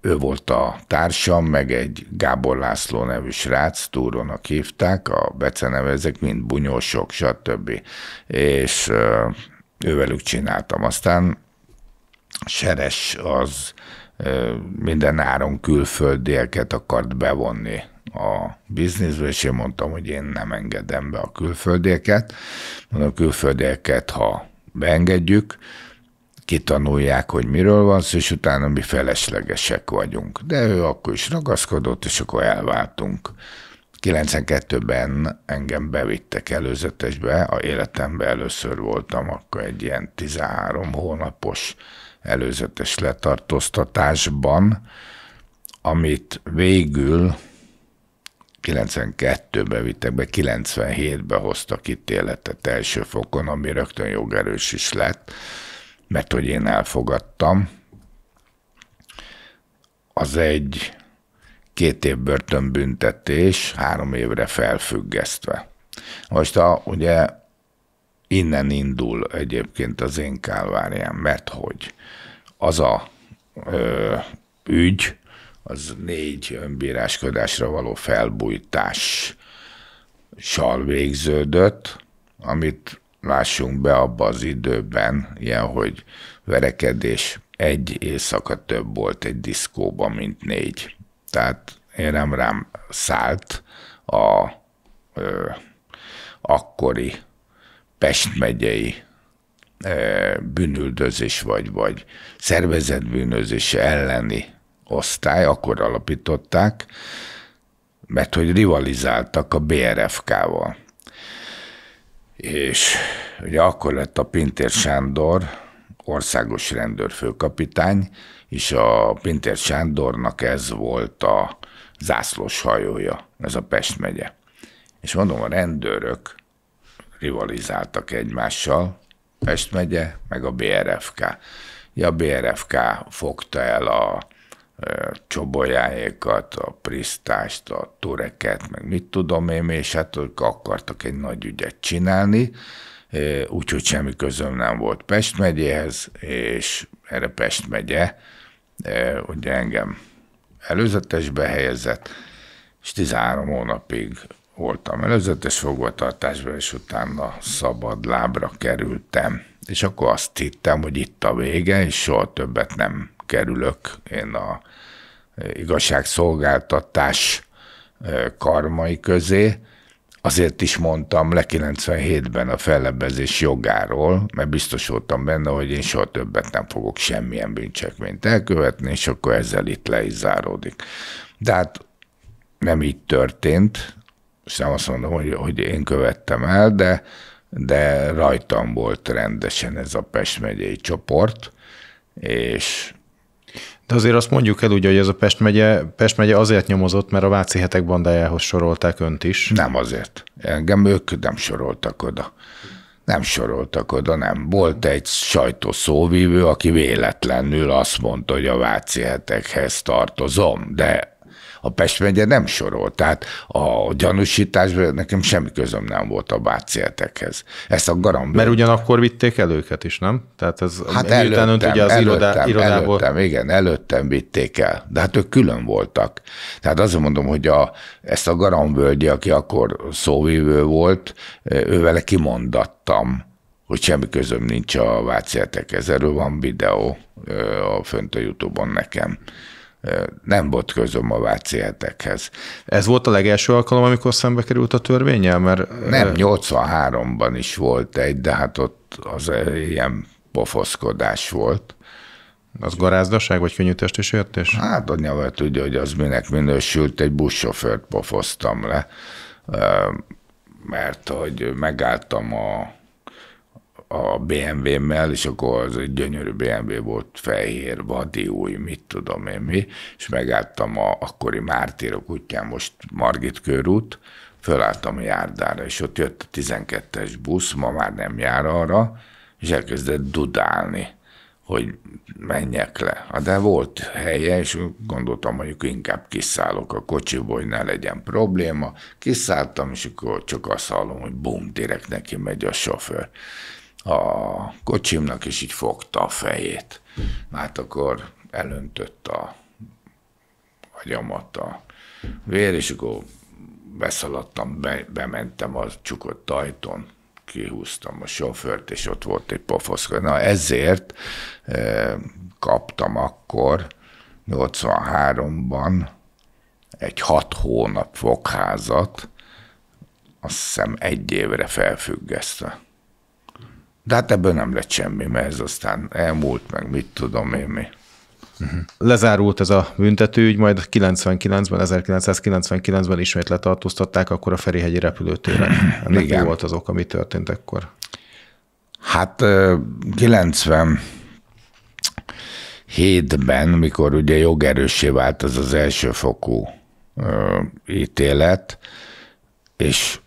Speaker 1: ő volt a társam, meg egy Gábor László nevű srác, Túronak hívták, a becenevezek, mind bunyósok, stb. És ővelük csináltam. Aztán Seres az minden áron külföldieket akart bevonni a bizniszbe, és én mondtam, hogy én nem engedem be a külföldieket. Mondom, a külföldieket, ha beengedjük, kitanulják, hogy miről van szó, és utána mi feleslegesek vagyunk. De ő akkor is ragaszkodott, és akkor elváltunk. 92-ben engem bevittek előzetesbe, a életemben először voltam, akkor egy ilyen 13 hónapos előzetes letartóztatásban, amit végül 92-ben vittek be, 97-ben hoztak ítéletet első fokon, ami rögtön jogerős is lett, mert hogy én elfogadtam. Az egy két év börtönbüntetés, három évre felfüggesztve. Most a, ugye innen indul egyébként az én kálvárján, mert hogy az a ö, ügy, az négy önbíráskodásra való felbújtással végződött, amit lássunk be abba az időben, ilyen, hogy verekedés egy éjszaka több volt egy diszkóban, mint négy. Tehát én nem rám szállt a ö, akkori Pest megyei ö, bűnüldözés vagy, vagy szervezetbűnözés elleni osztály, akkor alapították, mert hogy rivalizáltak a BRFK-val. És ugye akkor lett a Pintér Sándor országos rendőrfőkapitány, és a Pintér Sándornak ez volt a zászlós hajója, ez a Pest megye. És mondom, a rendőrök rivalizáltak egymással, Pest megye, meg a BRFK a BRFK fogta el a csobolyáékat, a prisztást, a tureket, meg mit tudom én, és hát ők akartak egy nagy ügyet csinálni, úgyhogy semmi közöm nem volt Pest megyéhez, és erre Pest megye, ugye engem előzetesbe helyezett, és 13 hónapig voltam előzetes fogvatartásban, és utána szabad lábra kerültem és akkor azt hittem, hogy itt a vége, és soha többet nem kerülök én a e, igazságszolgáltatás e, karmai közé. Azért is mondtam le 97-ben a fellebbezés jogáról, mert biztos voltam benne, hogy én soha többet nem fogok semmilyen bűncsekményt elkövetni, és akkor ezzel itt le is záródik. De hát nem így történt, és nem azt mondom, hogy, hogy én követtem el, de de rajtam
Speaker 2: volt rendesen ez a Pest megyei csoport, és de azért azt mondjuk el ugye, hogy ez a Pest megye, Pest megye azért nyomozott, mert a Váci hetek bandájához sorolták önt is. Nem azért. Engem ők nem soroltak oda. Nem
Speaker 1: soroltak oda, nem. Volt egy sajtószóvívő, aki véletlenül azt mondta, hogy a Váci hetekhez tartozom, de a Pest megye nem sorolt. Tehát a gyanúsításban nekem semmi közöm nem volt a bácéltekhez. Ezt a garamb. Mert
Speaker 2: ugyanakkor vitték el őket is, nem? Tehát ez hát előttem, önt ugye az előttem, irodá, irodából.
Speaker 1: Előttem, igen, előttem vitték el. De hát ők külön voltak. Tehát azt mondom, hogy a, ezt a garambölgyi, aki akkor szóvívő volt, ővele kimondattam hogy semmi közöm nincs a váciátek. Erről van videó a fönt a Youtube-on nekem nem volt közöm a váci hetekhez. Ez volt a legelső alkalom, amikor szembe került a törvényel? Mert... Nem, 83-ban is volt egy, de hát ott az ilyen pofoszkodás volt. Az garázdaság, vagy könnyű testi sértés? Hát anyával tudja, hogy az minek minősült, egy buszsofőrt pofosztam le, mert hogy megálltam a a BMW-mmel, és akkor az egy gyönyörű BMW volt, fehér, vadi, új, mit tudom én mi, és megálltam a akkori mártírok útján, most Margit körút, fölálltam a járdára, és ott jött a 12-es busz, ma már nem jár arra, és elkezdett dudálni hogy menjek le. Hát de volt helye, és gondoltam, hogy inkább kiszállok a kocsiból, hogy ne legyen probléma. Kiszálltam, és akkor csak azt hallom, hogy bum, direkt neki megy a sofőr a kocsimnak, és így fogta a fejét. Hát akkor elöntött a agyamat a vér, és akkor beszaladtam, be, bementem a csukott ajtón, kihúztam a sofőrt, és ott volt egy pofoszka. Na ezért e, kaptam akkor 83-ban egy hat hónap fogházat, azt hiszem egy évre felfüggesztve.
Speaker 2: De hát ebből nem lett semmi, mert ez aztán elmúlt, meg mit tudom én mi. Uh-huh. Lezárult ez a büntetőügy, majd 99-ben, 1999-ben ismét letartóztatták, akkor a Ferihegyi repülőtéren. Ennek Igen. volt az ok, ami történt akkor?
Speaker 1: Hát 90
Speaker 2: hétben,
Speaker 1: mikor ugye jogerőssé vált az az elsőfokú ö, ítélet, és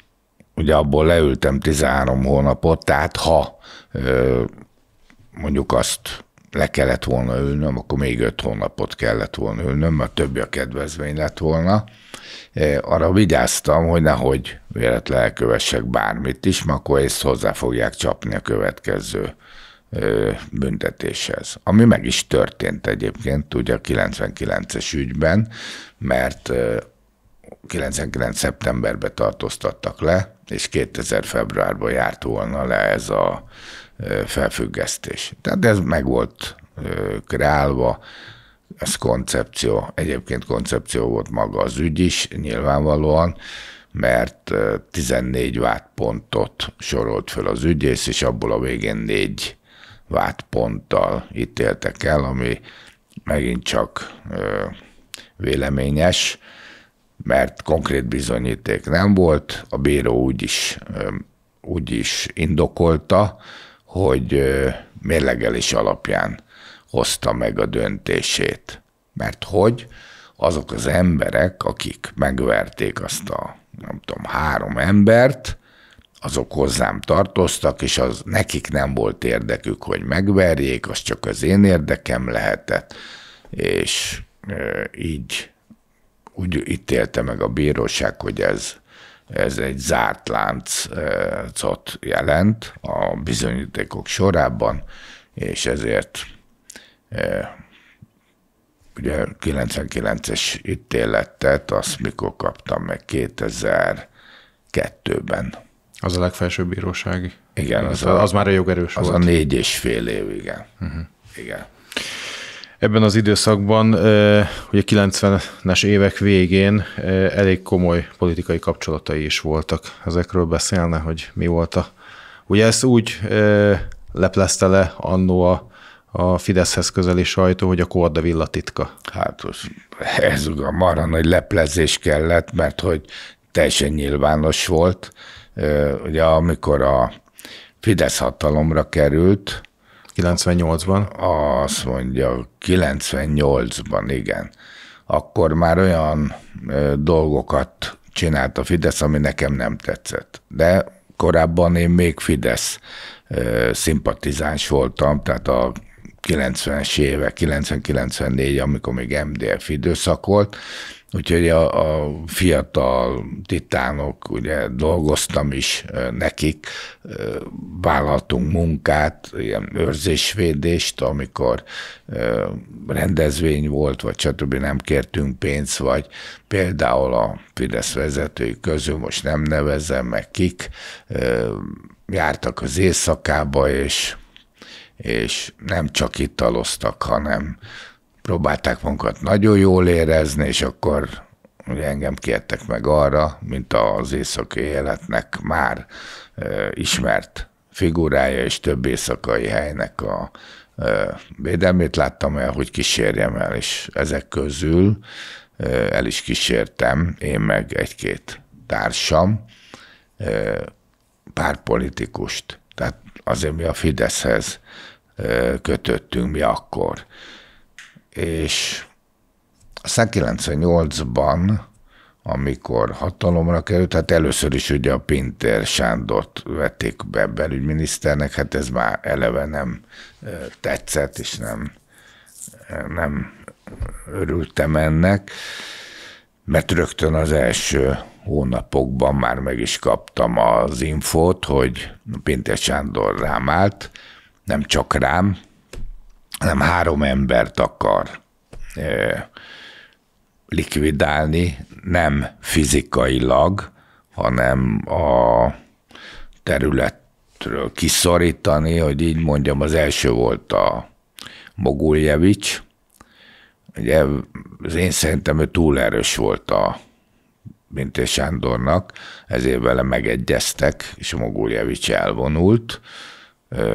Speaker 1: ugye abból leültem 13 hónapot, tehát ha mondjuk azt le kellett volna ülnöm, akkor még öt hónapot kellett volna ülnöm, mert többi a kedvezmény lett volna. Arra vigyáztam, hogy nehogy véletlenül elkövessek bármit is, mert akkor ezt hozzá fogják csapni a következő büntetéshez. Ami meg is történt egyébként, ugye a 99-es ügyben, mert 99. szeptemberbe tartóztattak le, és 2000 februárban járt volna le ez a felfüggesztés. Tehát ez meg volt kreálva, ez koncepció. Egyébként koncepció volt maga az ügy is, nyilvánvalóan, mert 14 vádpontot sorolt föl az ügyész, és abból a végén 4 vádponttal ítéltek el, ami megint csak véleményes, mert konkrét bizonyíték nem volt, a bíró úgy is, úgy is indokolta, hogy mérlegelés alapján hozta meg a döntését. Mert hogy azok az emberek, akik megverték azt a, nem tudom, három embert, azok hozzám tartoztak, és az nekik nem volt érdekük, hogy megverjék, az csak az én érdekem lehetett, és e, így úgy ítélte meg a bíróság, hogy ez ez egy zárt láncot jelent a bizonyítékok sorában, és ezért ugye 99-es ítéletet, azt mikor kaptam meg
Speaker 2: 2002-ben. Az a legfelsőbb bírósági? Igen. Az, az, a, az már a jogerős az volt. Az a négy és fél év, igen. Uh-huh. Igen ebben az időszakban, ugye 90-es évek végén elég komoly politikai kapcsolatai is voltak. Ezekről beszélne, hogy mi volt a... Ugye ezt úgy leplezte le annó a, a Fideszhez közeli sajtó, hogy a Villa titka. Hát ez a marha nagy leplezés kellett, mert hogy
Speaker 1: teljesen nyilvános volt. Ugye amikor a Fidesz hatalomra került, 98-ban? Azt mondja, 98-ban, igen. Akkor már olyan dolgokat csinált a Fidesz, ami nekem nem tetszett. De korábban én még Fidesz szimpatizáns voltam, tehát a 90-es évek, 90-94, amikor még MDF időszak volt, Úgyhogy a, a fiatal titánok, ugye dolgoztam is nekik, vállaltunk munkát, ilyen őrzésvédést, amikor rendezvény volt, vagy stb. nem kértünk pénzt, vagy például a Fidesz vezetői közül, most nem nevezem meg kik, jártak az éjszakába, és és nem csak itt aloztak, hanem próbálták magunkat nagyon jól érezni, és akkor ugye engem kértek meg arra, mint az éjszakai életnek már e, ismert figurája és több éjszakai helynek a e, védelmét láttam el, hogy kísérjem el, és ezek közül e, el is kísértem, én meg egy-két társam, e, pár politikust. Tehát azért mi a Fideszhez kötöttünk mi akkor és aztán 98-ban, amikor hatalomra került, hát először is ugye a Pintér Sándort vették be belügyminiszternek, hát ez már eleve nem tetszett, és nem, nem örültem ennek, mert rögtön az első hónapokban már meg is kaptam az infót, hogy Pintér Sándor rám állt, nem csak rám, hanem három embert akar likvidálni, nem fizikailag, hanem a területről kiszorítani, hogy így mondjam, az első volt a Moguljevics. Ugye az én szerintem ő túl erős volt a Minté Sándornak, ezért vele megegyeztek, és a Moguljevics elvonult,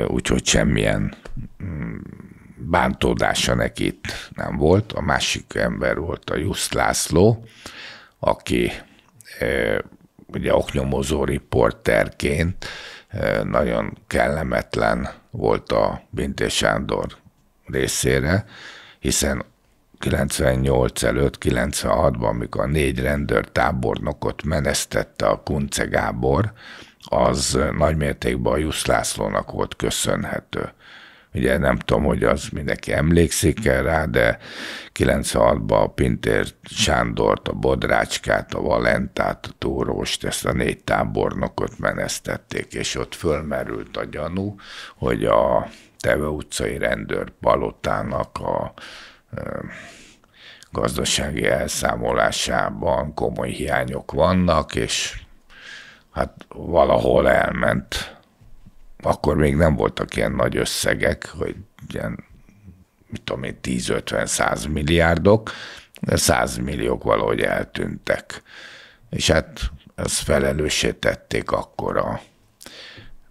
Speaker 1: úgyhogy semmilyen mm, bántódása neki nem volt. A másik ember volt a Just László, aki e, ugye oknyomozó riporterként e, nagyon kellemetlen volt a Bintő Sándor részére, hiszen 98 előtt, 96-ban, amikor a négy rendőr tábornokot menesztette a Kunce Gábor, az nagymértékben a Jusz Lászlónak volt köszönhető. Ugye nem tudom, hogy az mindenki emlékszik el rá, de 96-ban a Pintér Sándort, a Bodrácskát, a Valentát, a Tórost, ezt a négy tábornokot menesztették, és ott fölmerült a gyanú, hogy a Teve utcai rendőr palotának a gazdasági elszámolásában komoly hiányok vannak, és hát valahol elment akkor még nem voltak ilyen nagy összegek, hogy ilyen, mit tudom én, 10-50-100 milliárdok, de 100 milliók valahogy eltűntek. És hát ezt felelőssé tették akkor a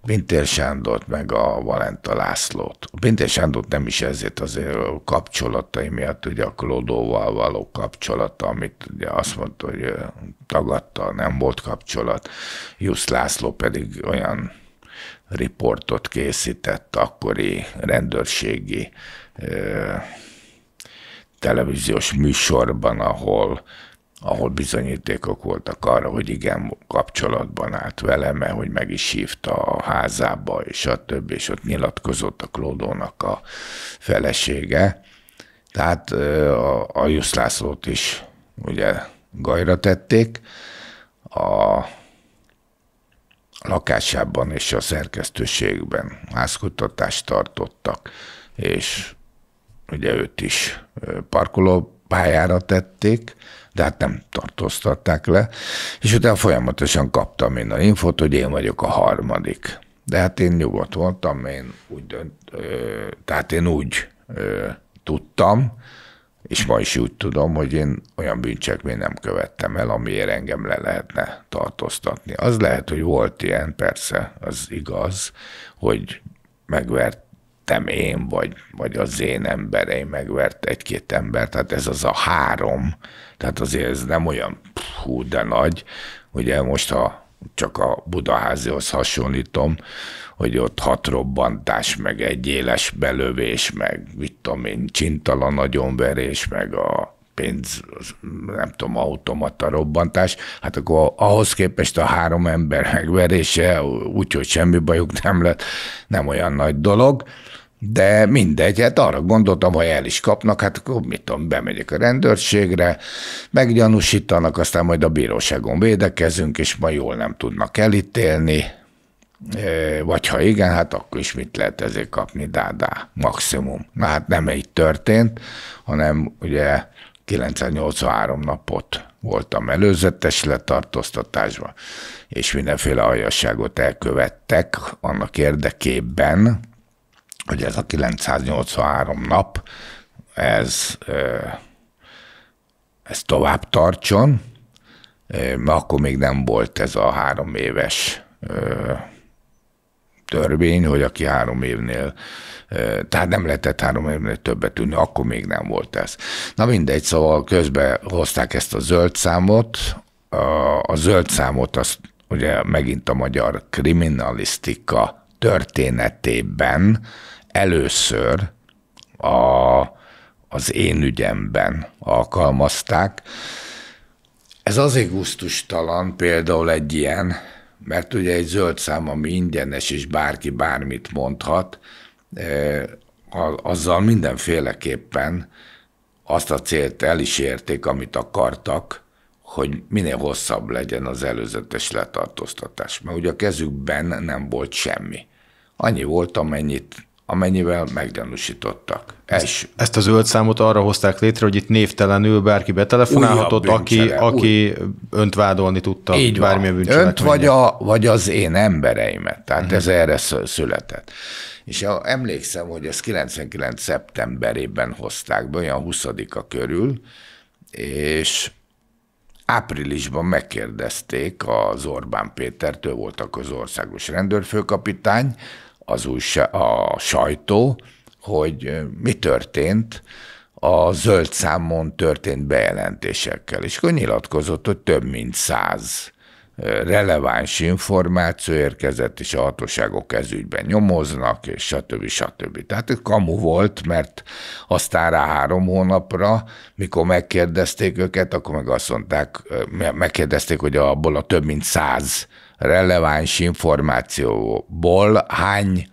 Speaker 1: Pintér Sándort, meg a Valenta Lászlót. A Pintér Sándort nem is ezért, azért a kapcsolatai miatt, ugye a Klodóval való kapcsolata, amit ugye azt mondta, hogy tagadta, nem volt kapcsolat. Jusz László pedig olyan riportot készített akkori rendőrségi televíziós műsorban, ahol, ahol bizonyítékok voltak arra, hogy igen, kapcsolatban állt vele, mert hogy meg is hívta a házába, és a többi, és ott nyilatkozott a Klódónak a felesége. Tehát a, a Jusz Lászlót is ugye gajra tették. A lakásában és a szerkesztőségben házkutatást tartottak, és ugye őt is parkolópályára tették, de hát nem tartóztatták le, és utána folyamatosan kaptam én a infot, hogy én vagyok a harmadik. De hát én nyugodt voltam, én úgy dönt, ö, tehát én úgy ö, tudtam, és ma is úgy tudom, hogy én olyan bűncselekményt nem követtem el, amiért engem le lehetne tartóztatni. Az lehet, hogy volt ilyen, persze, az igaz, hogy megvertem én, vagy, vagy az én embereim megvert egy-két ember, tehát ez az a három, tehát azért ez nem olyan hú, de nagy, ugye most ha csak a Budaházihoz hasonlítom, hogy ott hat robbantás, meg egy éles belövés, meg mit tudom én, csintalan agyonverés, meg a pénz, nem tudom, automata robbantás, hát akkor ahhoz képest a három ember megverése, úgyhogy semmi bajuk nem lett, nem olyan nagy dolog, de mindegy, hát arra gondoltam, ha el is kapnak, hát akkor mit tudom, bemegyek a rendőrségre, meggyanúsítanak, aztán majd a bíróságon védekezünk, és ma jól nem tudnak elítélni, vagy ha igen, hát akkor is mit lehet ezért kapni, dádá, maximum. Na hát nem így történt, hanem ugye 983 napot voltam előzetes letartóztatásban, és mindenféle aljasságot elkövettek annak érdekében, hogy ez a 983 nap, ez, ez tovább tartson, mert akkor még nem volt ez a három éves törvény, hogy aki három évnél, eh, tehát nem lehetett három évnél többet tűnni, akkor még nem volt ez. Na mindegy, szóval közben hozták ezt a zöld számot, a zöld számot azt ugye megint a magyar kriminalisztika történetében először a, az én ügyemben alkalmazták. Ez azért gusztustalan például egy ilyen mert ugye egy zöld szám, ami ingyenes, és bárki bármit mondhat, e, azzal mindenféleképpen azt a célt el is érték, amit akartak, hogy minél hosszabb legyen az előzetes letartóztatás. Mert ugye a kezükben nem volt semmi. Annyi volt, amennyit amennyivel meggyanúsítottak.
Speaker 2: Ezt, Ezt a zöld számot arra hozták létre, hogy itt névtelenül bárki betelefonálhatott, aki, aki új. önt vádolni tudta Így bármilyen bűncselekmény. Önt vagy, a,
Speaker 1: vagy az én embereimet, tehát uh-huh. ez erre született. És emlékszem, hogy ezt 99. szeptemberében hozták be, olyan 20-a körül, és áprilisban megkérdezték az Orbán Pétertől voltak volt az országos rendőrfőkapitány, az újság, a sajtó, hogy mi történt a zöld számon történt bejelentésekkel. És akkor nyilatkozott, hogy több mint száz releváns információ érkezett, és a hatóságok ezügyben nyomoznak, és stb. stb. Tehát ez kamu volt, mert aztán rá három hónapra, mikor megkérdezték őket, akkor meg azt mondták, megkérdezték, hogy abból a több mint száz releváns információból hány,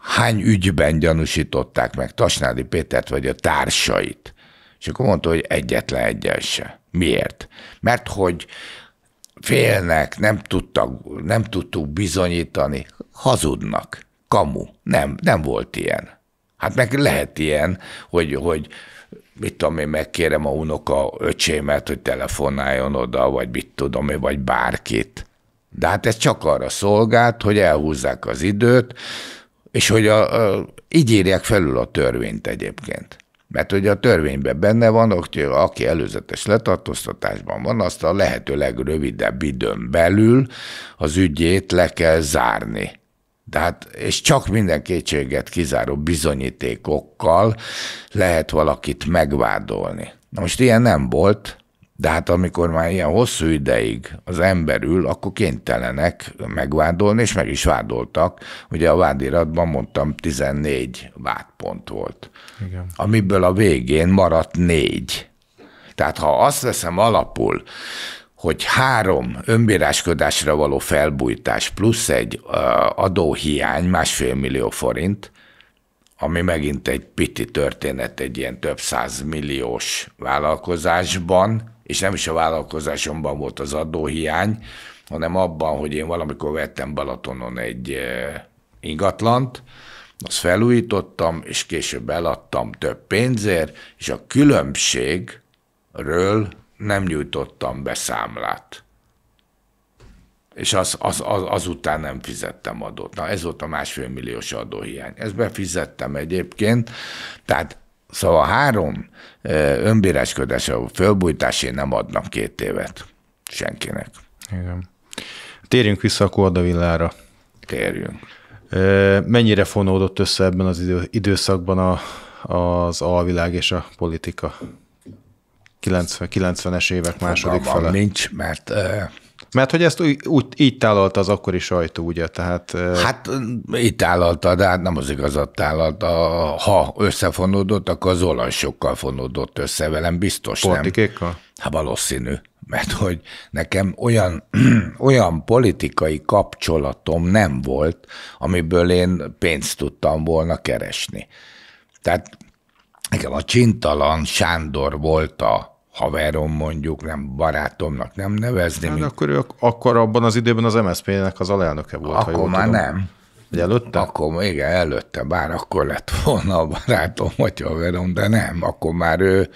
Speaker 1: hány ügyben gyanúsították meg Tasnádi Pétert vagy a társait. És akkor mondta, hogy egyetlen egyen se. Miért? Mert hogy félnek, nem, tudtak, nem tudtuk bizonyítani, hazudnak, kamu. Nem, nem volt ilyen. Hát meg lehet ilyen, hogy, hogy mit tudom én, megkérem a unoka öcsémet, hogy telefonáljon oda, vagy mit tudom én, vagy bárkit. De hát ez csak arra szolgált, hogy elhúzzák az időt, és hogy a, a, így írják felül a törvényt egyébként. Mert ugye a törvényben benne van, hogy aki előzetes letartóztatásban van, azt a lehető legrövidebb időn belül az ügyét le kell zárni. De hát, és csak minden kétséget kizáró bizonyítékokkal lehet valakit megvádolni. Na most ilyen nem volt, de hát amikor már ilyen hosszú ideig az ember ül, akkor kénytelenek megvádolni, és meg is vádoltak. Ugye a vádiratban mondtam, 14 vádpont volt, Igen. amiből a végén maradt négy. Tehát ha azt veszem alapul, hogy három önbíráskodásra való felbújtás plusz egy adóhiány, másfél millió forint, ami megint egy piti történet egy ilyen több száz milliós vállalkozásban, és nem is a vállalkozásomban volt az adóhiány, hanem abban, hogy én valamikor vettem Balatonon egy eh, ingatlant, azt felújítottam, és később eladtam több pénzért, és a különbségről nem nyújtottam be számlát. És az, az, az, azután nem fizettem adót. Na, ez volt a másfél milliós adóhiány. Ezt befizettem egyébként, tehát Szóval három önbíráskodás, a fölbújtásért nem adnak két évet senkinek.
Speaker 2: Igen. Térjünk vissza a Kordavillára. Térjünk. Mennyire fonódott össze ebben az idő, időszakban a, az alvilág és a politika? 90, 90-es évek második fele. nincs, mert mert hogy ezt úgy, úgy, így tálalta az akkori sajtó, ugye? Tehát, hát így tálalta, de hát
Speaker 1: nem az igazat tálalta. Ha összefonódott, akkor az olajsokkal fonódott össze velem, biztos Politikékkal? nem. Hát valószínű. Mert hogy nekem olyan, olyan politikai kapcsolatom nem volt, amiből én pénzt tudtam volna keresni. Tehát nekem a Csintalan Sándor
Speaker 2: volt a haverom mondjuk, nem barátomnak nem nevezni. Hát mint... akkor ő akkor abban az időben az MSZP-nek az alelnöke volt, Akkor ha jól már tudom. nem. Vagy előtte? Akkor igen,
Speaker 1: előtte, bár akkor lett volna a barátom, vagy haverom, de nem, akkor már ő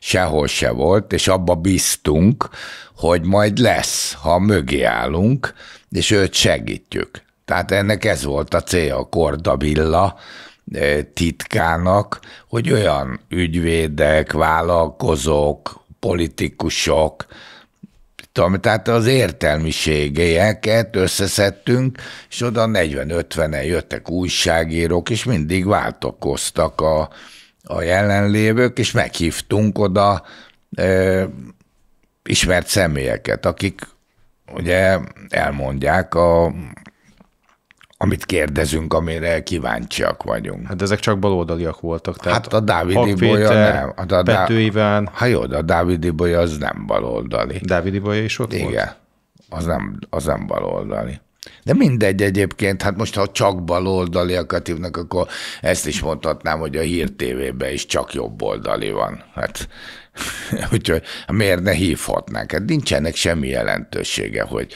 Speaker 1: sehol se volt, és abba bíztunk, hogy majd lesz, ha mögé állunk, és őt segítjük. Tehát ennek ez volt a célja, a kordabilla, titkának, hogy olyan ügyvédek, vállalkozók, politikusok, tudom, tehát az értelmiségeket összeszedtünk, és oda 40-50-en jöttek újságírók, és mindig váltokoztak a, a jelenlévők, és meghívtunk oda e, ismert személyeket, akik ugye elmondják a, amit kérdezünk, amire kíváncsiak vagyunk. Hát ezek csak baloldaliak voltak. Tehát hát a Dávid Ibolya nem. A, da, Pető Iván. Ha jó, de a Dávid Ibolya az nem baloldali. Dávid Ibolya is ott Igen. volt? Igen, az nem, az nem baloldali. De mindegy egyébként, hát most ha csak baloldaliakat hívnak, akkor ezt is mondhatnám, hogy a Hír TV-ben is csak jobboldali van. Hát Úgyhogy hát miért ne hívhatnánk? Hát nincsenek semmi jelentősége, hogy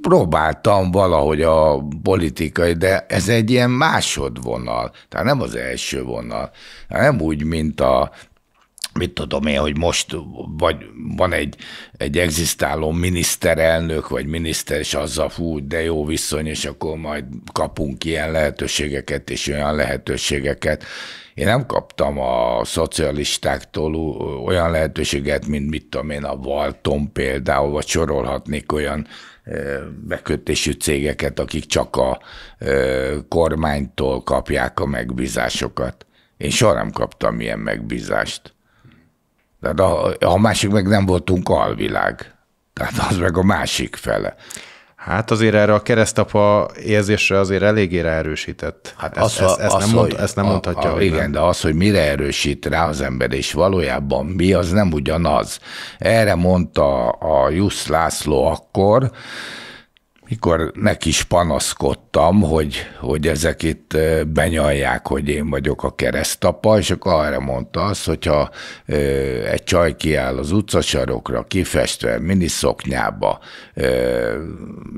Speaker 1: próbáltam valahogy a politikai, de ez egy ilyen másodvonal, tehát nem az első vonal. Hát nem úgy, mint a mit tudom én, hogy most vagy van egy, egy egzisztáló miniszterelnök, vagy miniszter, és az a fú, de jó viszony, és akkor majd kapunk ilyen lehetőségeket és olyan lehetőségeket. Én nem kaptam a szocialistáktól olyan lehetőséget, mint mit tudom én, a Valton például, vagy sorolhatnék olyan bekötésű cégeket, akik csak a kormánytól kapják a megbízásokat. Én soha nem kaptam ilyen megbízást.
Speaker 2: De a, a másik meg nem voltunk alvilág. Tehát az meg a másik fele. Hát azért erre a keresztapa érzésre azért eléggé ráerősített. Hát ezt, az, ezt, ezt, az, nem, mond, ezt nem a, mondhatja. A, a, igen, nem. de
Speaker 1: az, hogy mire erősít rá az ember, és valójában mi, az nem ugyanaz. Erre mondta a Jusz László akkor, mikor neki is panaszkodtam, hogy, hogy ezek itt benyalják, hogy én vagyok a keresztapa, és akkor arra mondta azt, hogyha egy csaj kiáll az utcasarokra, kifestve, miniszoknyába,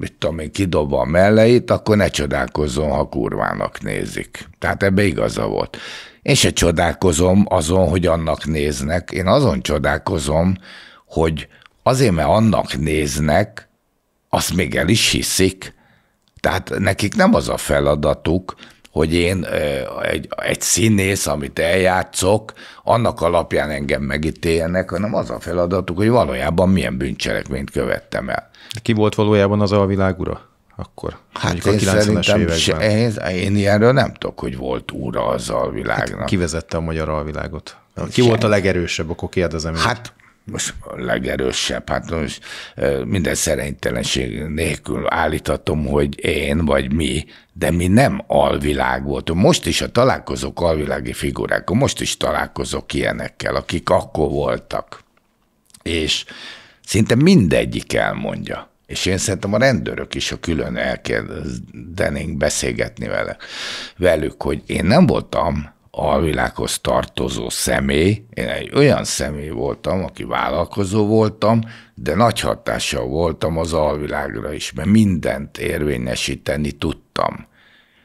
Speaker 1: mit tudom én, kidobva a melleit, akkor ne csodálkozzon, ha kurvának nézik. Tehát ebbe igaza volt. Én se csodálkozom azon, hogy annak néznek. Én azon csodálkozom, hogy azért, mert annak néznek, azt még el is hiszik. Tehát nekik nem az a feladatuk, hogy én egy, egy színész, amit eljátszok, annak alapján engem megítélnek, hanem az a feladatuk, hogy valójában milyen bűncselekményt követtem el.
Speaker 2: Ki volt valójában az a világura? akkor? Hát én a 90-es években. Én, én ilyenről nem tudok, hogy volt úra az hát alvilágnak. Hát kivezette a magyar alvilágot. Ki Sem. volt a legerősebb,
Speaker 1: akkor kérdezem. Hát most a legerősebb, hát most minden szerénytelenség nélkül állíthatom, hogy én vagy mi, de mi nem alvilág voltunk. Most is a találkozók alvilági figurákkal, most is találkozok ilyenekkel, akik akkor voltak. És szinte mindegyik elmondja. És én szerintem a rendőrök is, ha külön elkezdenénk beszélgetni vele, velük, hogy én nem voltam alvilághoz tartozó személy. Én egy olyan személy voltam, aki vállalkozó voltam, de nagy hatással voltam az alvilágra is, mert mindent érvényesíteni tudtam.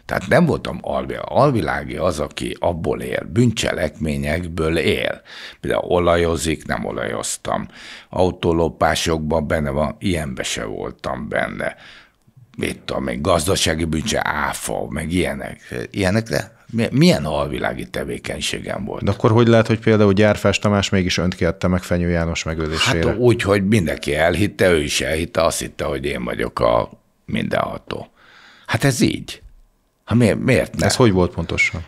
Speaker 1: Tehát nem voltam alvilág. Alvilági az, aki abból él, bűncselekményekből él. Például olajozik, nem olajoztam. Autólopásokban benne van, ilyenbe se voltam benne. Mit tudom még gazdasági bűncse, áfa, meg ilyenek.
Speaker 2: Ilyenekre
Speaker 1: milyen alvilági tevékenységem volt. De
Speaker 2: akkor hogy lehet, hogy például Gyárfás Tamás mégis önt kérte meg Fenyő János megölésére? Hát úgy, hogy mindenki elhitte, ő is elhitte, azt hitte, hogy
Speaker 1: én vagyok a mindenható. Hát ez így. Ha miért, miért ne? Ez hogy volt pontosan?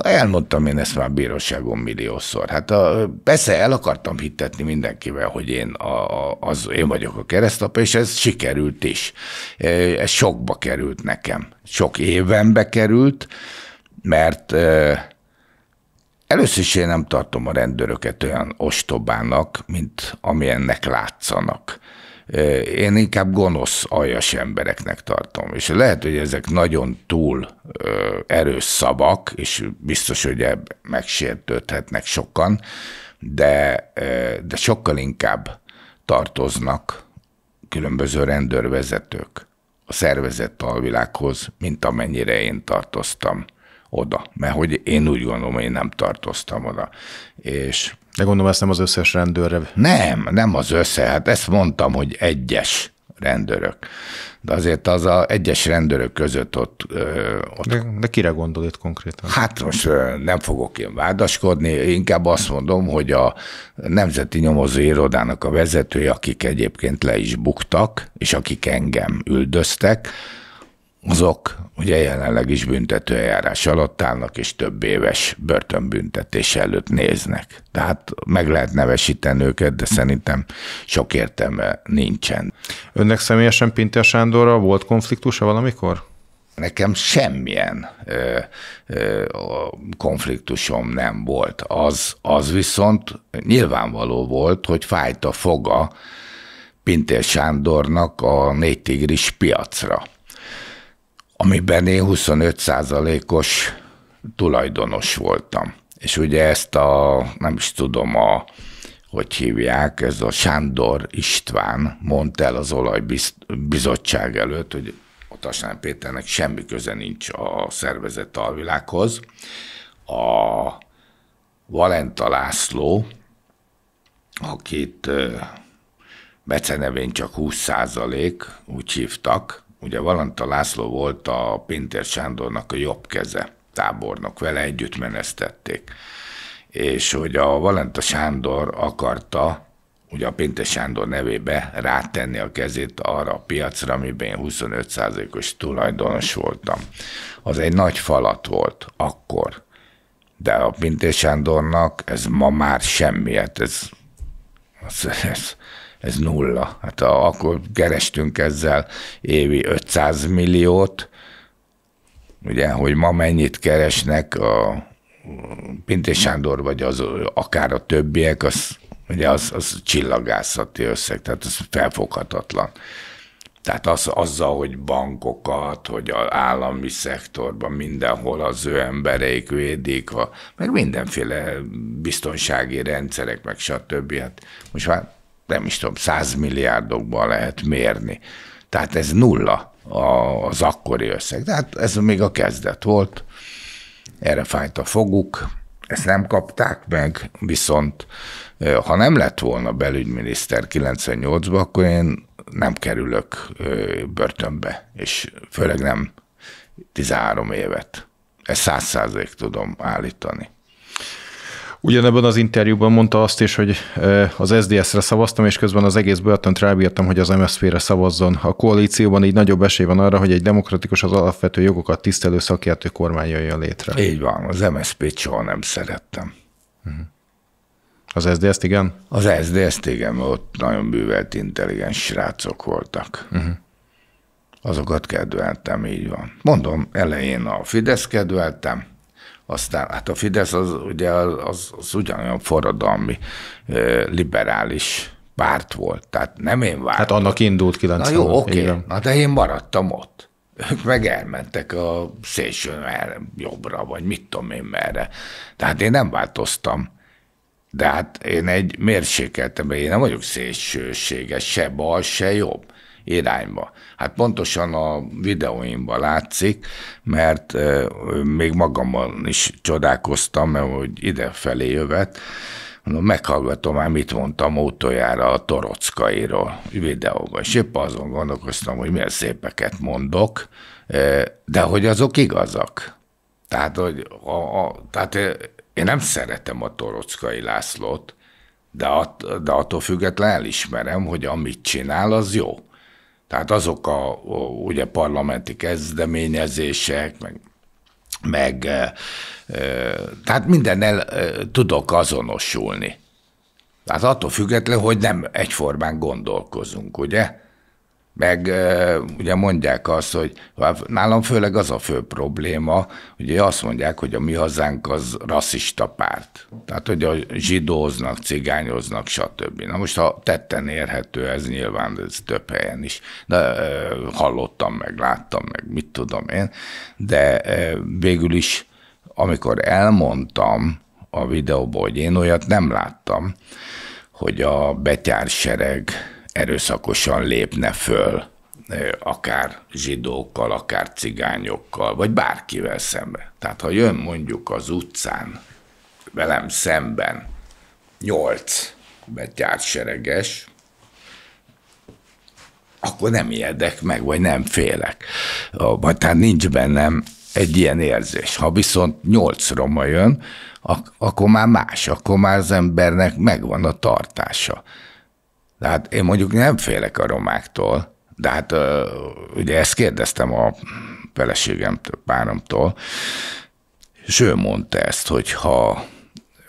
Speaker 1: Elmondtam én ezt már bíróságon milliószor. Hát a, persze el akartam hittetni mindenkivel, hogy én, a, az, én vagyok a keresztapa, és ez sikerült is. Ez sokba került nekem. Sok évenbe került, mert először is én nem tartom a rendőröket olyan ostobának, mint amilyennek látszanak. Én inkább gonosz, aljas embereknek tartom. És lehet, hogy ezek nagyon túl erős szavak, és biztos, hogy megsértődhetnek sokan, de, de sokkal inkább tartoznak különböző rendőrvezetők a szervezett alvilághoz, mint amennyire én tartoztam oda, mert hogy én úgy gondolom, én nem tartoztam oda. És de gondolom, ezt nem az összes rendőrre. Nem, nem az össze, hát ezt mondtam, hogy egyes rendőrök. De azért az a egyes rendőrök között ott... Ö, ott de, de kire gondol itt konkrétan? Hát most ö, nem fogok én vádaskodni, inkább azt mondom, hogy a Nemzeti Nyomozó Irodának a vezetője, akik egyébként le is buktak, és akik engem üldöztek, azok ugye jelenleg is büntetőeljárás alatt állnak, és több éves börtönbüntetés előtt néznek. Tehát meg lehet nevesíteni őket, de szerintem sok
Speaker 2: értelme nincsen. Önnek személyesen Pintér Sándorra volt konfliktusa valamikor? Nekem semmilyen ö,
Speaker 1: ö, konfliktusom nem volt. Az, az viszont nyilvánvaló volt, hogy fájt a foga Pintér Sándornak a négy tigris piacra amiben én 25%-os tulajdonos voltam. És ugye ezt a, nem is tudom, a, hogy hívják, ez a Sándor István mondta el az olajbizottság előtt, hogy Sándor Péternek semmi köze nincs a szervezett alvilághoz. A Valenta László, akit becenevén csak 20 úgy hívtak, ugye Valanta László volt a Pintér Sándornak a jobb keze tábornok, vele együtt menesztették. És hogy a Valenta Sándor akarta, ugye a Pintér Sándor nevébe rátenni a kezét arra a piacra, amiben én 25%-os tulajdonos voltam. Az egy nagy falat volt akkor, de a Pintér Sándornak ez ma már semmi, hát ez, ez, ez ez nulla. Hát a, akkor kerestünk ezzel évi 500 milliót, ugye, hogy ma mennyit keresnek a Pintés Sándor, vagy az, akár a többiek, az, ugye az, az csillagászati összeg, tehát az felfoghatatlan. Tehát az, azzal, hogy bankokat, hogy az állami szektorban mindenhol az ő embereik védik, a, meg mindenféle biztonsági rendszerek, meg stb. Hát most már nem is tudom, százmilliárdokban lehet mérni. Tehát ez nulla az akkori összeg. Tehát ez még a kezdet volt, erre fájt a foguk, ezt nem kapták meg, viszont ha nem lett volna belügyminiszter 98-ban, akkor én nem kerülök börtönbe, és főleg nem 13 évet. Ezt száz százalék tudom állítani.
Speaker 2: Ugyanebben az interjúban mondta azt is, hogy az SDS-re szavaztam, és közben az egész börtönt rábírtam, hogy az MSZP-re szavazzon. A koalícióban így nagyobb esély van arra, hogy egy demokratikus az alapvető jogokat tisztelő szakértő kormány jöjjön létre. Így van, az MSZP-t soha nem szerettem. Az
Speaker 1: SZDSZ-t igen? Az SZDSZ-t igen, ott nagyon bűvelt, intelligens srácok voltak. Uh-huh. Azokat kedveltem, így van. Mondom, elején a Fidesz kedveltem, aztán hát a Fidesz az ugye az, az ugyanolyan forradalmi liberális párt volt, tehát nem én vártam. Hát annak indult 90 Na jó, oké, okay. na de én maradtam ott. Ők meg elmentek a szélső jobbra, vagy mit tudom én merre. Tehát én nem változtam. De hát én egy mérsékeltem, én nem vagyok szélsőséges, se bal, se jobb irányba. Hát pontosan a videóimban látszik, mert még magammal is csodálkoztam, mert hogy idefelé jövet, Mondom, meghallgatom már, mit mondtam utoljára a torockairól videóban. És épp azon gondolkoztam, hogy milyen szépeket mondok, de hogy azok igazak. Tehát, hogy a, a, tehát én nem szeretem a torockai Lászlót, de, att, de attól függetlenül elismerem, hogy amit csinál, az jó. Tehát azok a, a ugye parlamenti kezdeményezések, meg, meg e, e, tehát mindennel e, tudok azonosulni. Tehát attól függetlenül, hogy nem egyformán gondolkozunk, ugye? Meg ugye mondják azt, hogy hát nálam főleg az a fő probléma, ugye azt mondják, hogy a mi hazánk az rasszista párt. Tehát, hogy a zsidóznak, cigányoznak, stb. Na most, ha tetten érhető, ez nyilván ez több helyen is. De hallottam meg, láttam meg, mit tudom én. De végül is, amikor elmondtam a videóban, hogy én olyat nem láttam, hogy a betyársereg erőszakosan lépne föl, akár zsidókkal, akár cigányokkal, vagy bárkivel szembe. Tehát ha jön mondjuk az utcán velem szemben nyolc betyárt sereges, akkor nem ijedek meg, vagy nem félek. Vagy tehát nincs bennem egy ilyen érzés. Ha viszont nyolc roma jön, ak- akkor már más, akkor már az embernek megvan a tartása. De hát én mondjuk nem félek a romáktól, de hát ugye ezt kérdeztem a feleségem páromtól, és ő mondta ezt, hogy ha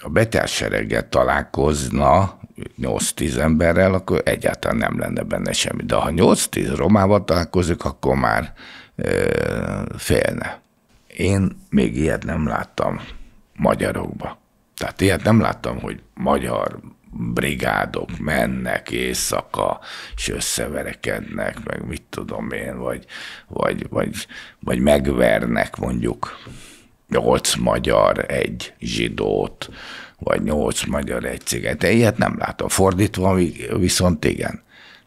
Speaker 1: a betársereggel találkozna 8-10 emberrel, akkor egyáltalán nem lenne benne semmi. De ha 8-10 romával találkozik, akkor már ö, félne. Én még ilyet nem láttam magyarokba. Tehát ilyet nem láttam, hogy magyar brigádok mennek éjszaka, és összeverekednek, meg mit tudom én, vagy, vagy, vagy, vagy megvernek mondjuk nyolc magyar egy zsidót, vagy nyolc magyar egy ciget. De
Speaker 2: ilyet nem látom. Fordítva viszont igen.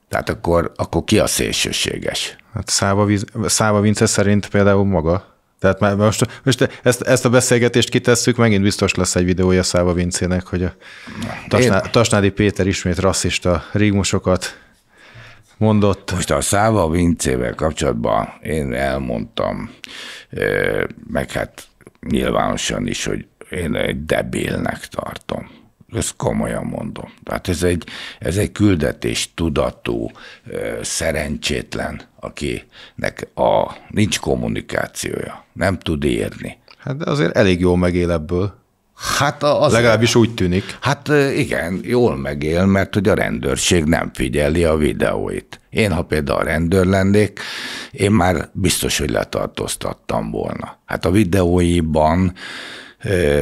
Speaker 2: Tehát akkor, akkor ki a szélsőséges? Hát Száva, Száva Vince szerint például maga. Tehát már most, most ezt, ezt a beszélgetést kitesszük, megint biztos lesz egy videója Száva Vincének, hogy a Tasná, Én... Tasnádi Péter ismét rasszista rigmusokat mondott. Most a Száva Vincével kapcsolatban én elmondtam, meg hát
Speaker 1: nyilvánosan is, hogy én egy debilnek tartom. Ezt komolyan mondom. Tehát ez egy, ez egy küldetés tudatú, szerencsétlen, akinek a, nincs kommunikációja nem tud érni. Hát de azért elég jól megél ebből. Hát az Legalábbis úgy tűnik. Hát igen, jól megél, mert hogy a rendőrség nem figyeli a videóit. Én, ha például rendőr lennék, én már biztos, hogy letartóztattam volna. Hát a videóiban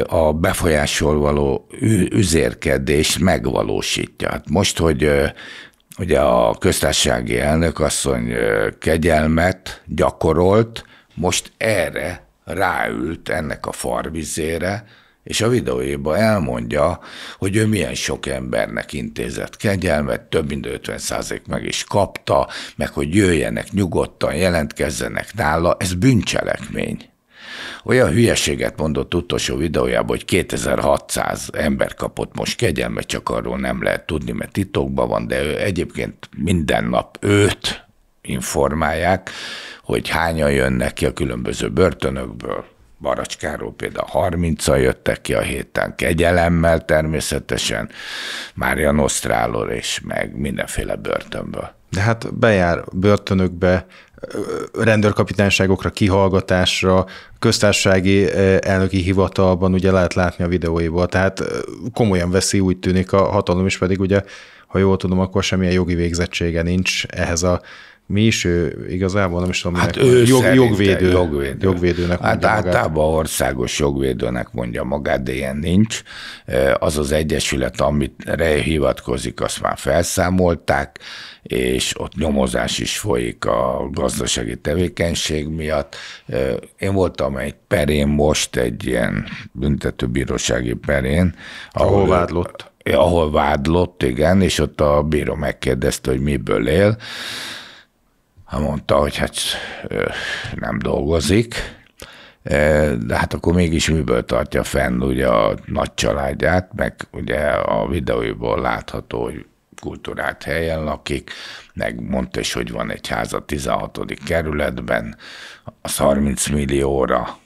Speaker 1: a befolyásol való üzérkedés megvalósítja. Hát most, hogy ugye a köztársasági elnök asszony kegyelmet gyakorolt, most erre ráült ennek a farvizére, és a videójában elmondja, hogy ő milyen sok embernek intézett kegyelmet, több mint 50 meg is kapta, meg hogy jöjjenek nyugodtan, jelentkezzenek nála, ez bűncselekmény. Olyan hülyeséget mondott utolsó videójában, hogy 2600 ember kapott most kegyelmet, csak arról nem lehet tudni, mert titokban van, de ő egyébként minden nap őt informálják, hogy hányan jönnek ki a különböző börtönökből. Baracskáról például 30 jöttek ki a héten, kegyelemmel természetesen, Mária Nosztrálor és meg mindenféle börtönből.
Speaker 2: De hát bejár börtönökbe, rendőrkapitányságokra, kihallgatásra, köztársasági elnöki hivatalban ugye lehet látni a videóiból, tehát komolyan veszi, úgy tűnik a hatalom is, pedig ugye, ha jól tudom, akkor semmilyen jogi végzettsége nincs ehhez a mi is ő igazából nem is tudom, hát ő jog, jogvédő, jogvédő.
Speaker 1: jogvédőnek Hát általában országos jogvédőnek mondja magát, de ilyen nincs. Az az egyesület, amit hivatkozik, azt már felszámolták, és ott nyomozás is folyik a gazdasági tevékenység miatt. Én voltam egy perén most, egy ilyen büntetőbírósági perén. Ahol, ahol vádlott. Ahol vádlott, igen, és ott a bíró megkérdezte, hogy miből él ha hát mondta, hogy hát nem dolgozik, de hát akkor mégis miből tartja fenn ugye a nagy családját, meg ugye a videóiból látható, hogy kultúrát helyen lakik, meg mondta is, hogy van egy ház a 16. kerületben, az 30 millióra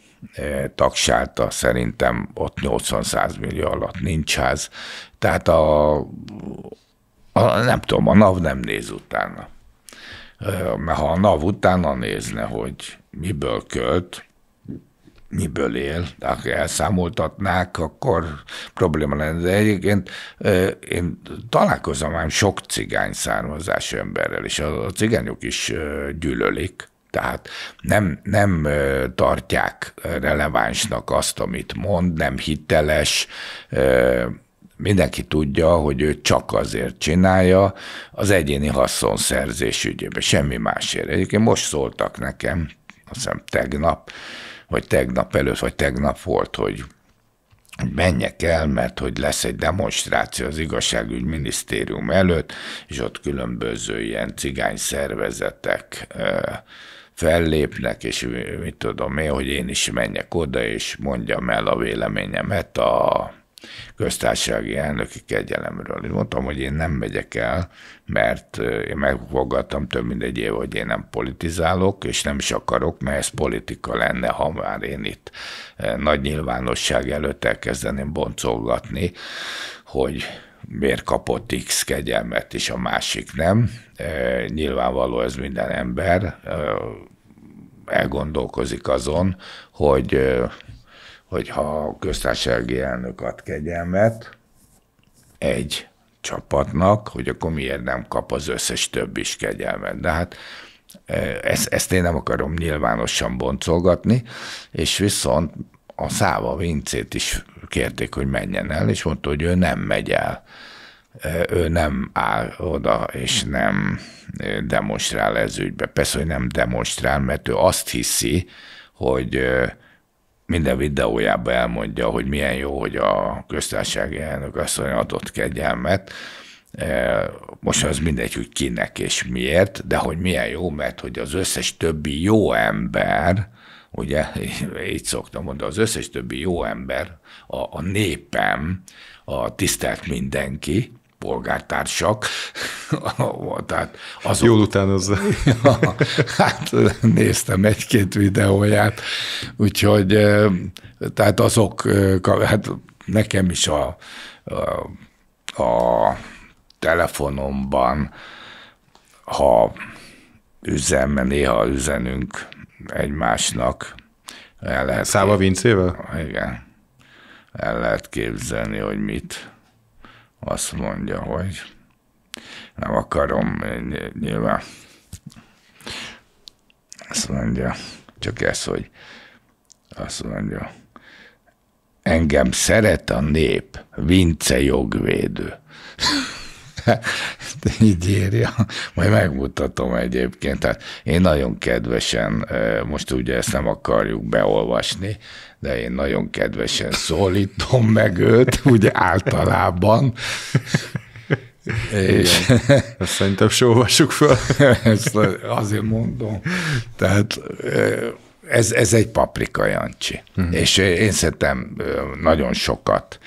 Speaker 1: tagsálta, szerintem ott 80-100 millió alatt nincs ház. Tehát a, a, nem tudom, a NAV nem néz utána ha a NAV utána nézne, hogy miből költ, miből él, ha elszámoltatnák, akkor probléma lenne. De egyébként én találkozom már sok cigány származású emberrel, és a cigányok is gyűlölik, tehát nem, nem tartják relevánsnak azt, amit mond, nem hiteles, mindenki tudja, hogy ő csak azért csinálja az egyéni haszonszerzés ügyében, semmi másért. Egyébként most szóltak nekem, azt hiszem tegnap, vagy tegnap előtt, vagy tegnap volt, hogy hogy menjek el, mert hogy lesz egy demonstráció az igazságügy minisztérium előtt, és ott különböző ilyen cigány szervezetek fellépnek, és mit tudom én, hogy én is menjek oda, és mondjam el a véleményemet a köztársasági elnöki kegyelemről. Én mondtam, hogy én nem megyek el, mert én megfogadtam több mint egy év, hogy én nem politizálok, és nem is akarok, mert ez politika lenne, ha már én itt nagy nyilvánosság előtt elkezdeném boncolgatni, hogy miért kapott X kegyelmet, és a másik nem. Nyilvánvaló ez minden ember elgondolkozik azon, hogy hogyha a köztársasági elnök ad kegyelmet egy csapatnak, hogy akkor miért nem kap az összes több is kegyelmet. De hát e, ezt, ezt én nem akarom nyilvánosan boncolgatni, és viszont a Száva Vincét is kérték, hogy menjen el, és mondta, hogy ő nem megy el. E, ő nem áll oda, és nem e, demonstrál ez ügybe. Persze, hogy nem demonstrál, mert ő azt hiszi, hogy minden videójában elmondja, hogy milyen jó, hogy a köztársasági elnök asszony adott kegyelmet, e, most az mindegy, hogy kinek és miért, de hogy milyen jó, mert hogy az összes többi jó ember, ugye így szoktam mondani, az összes többi jó ember, a, a népem, a tisztelt mindenki, polgártársak. Tehát azok, Jól utánozza. hát néztem egy-két videóját, úgyhogy tehát azok, hát nekem is a, a, a telefonomban, ha üzemme, néha üzenünk egymásnak, el lehet... Száva Vincével? Igen. El lehet képzelni, hogy mit azt mondja, hogy nem akarom, nyilván azt mondja, csak ez, hogy azt mondja, engem szeret a nép, Vince jogvédő.
Speaker 2: Hát így írja.
Speaker 1: Majd megmutatom egyébként. Tehát én nagyon kedvesen, eh, most ugye ezt nem akarjuk beolvasni, de én nagyon kedvesen szólítom meg őt, úgy általában. És ezt szerintem sóvasuk föl. Ezt azért mondom. Tehát eh, ez, ez egy paprika, Jancsi. Uh-huh. És én szerintem eh, nagyon sokat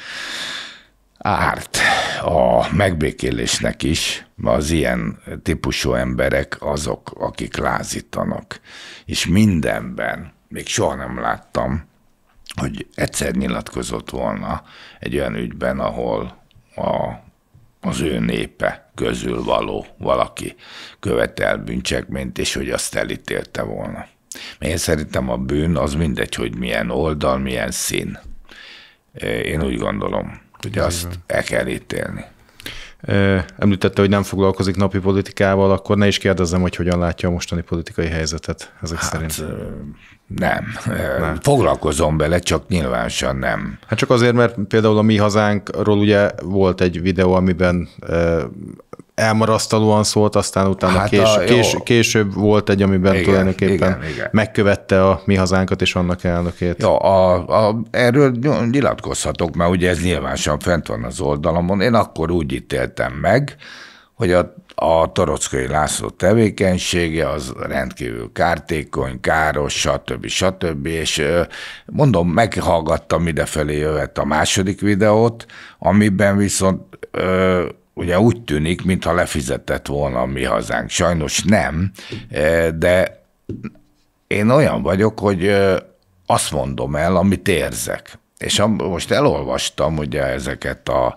Speaker 1: árt a megbékélésnek is, az ilyen típusú emberek azok, akik lázítanak. És mindenben, még soha nem láttam hogy egyszer nyilatkozott volna egy olyan ügyben, ahol a, az ő népe közül való valaki követel bűncsekményt, és hogy azt elítélte volna. én szerintem a bűn az mindegy, hogy milyen oldal, milyen szín. Én úgy gondolom, hogy azt el kell ítélni
Speaker 2: említette, hogy nem foglalkozik napi politikával, akkor ne is kérdezzem, hogy hogyan látja a mostani politikai helyzetet ezek hát, szerint.
Speaker 1: Nem. nem.
Speaker 2: Foglalkozom bele, csak
Speaker 1: nyilvánosan nem.
Speaker 2: Hát csak azért, mert például a Mi Hazánkról ugye volt egy videó, amiben elmarasztalóan szólt, aztán utána hát kés, a, kés, később volt egy, amiben igen, tulajdonképpen igen, igen. megkövette a mi hazánkat és annak elnökét.
Speaker 1: Jó, a, a, erről nyilatkozhatok, mert ugye ez nyilvánosan fent van az oldalamon. Én akkor úgy ítéltem meg, hogy a, a Torockai László tevékenysége az rendkívül kártékony, káros, stb. stb. És mondom, meghallgattam idefelé jövett a második videót, amiben viszont ö, ugye úgy tűnik, mintha lefizetett volna a mi hazánk. Sajnos nem, e, de én olyan vagyok, hogy e, azt mondom el, amit érzek. És most elolvastam ugye ezeket a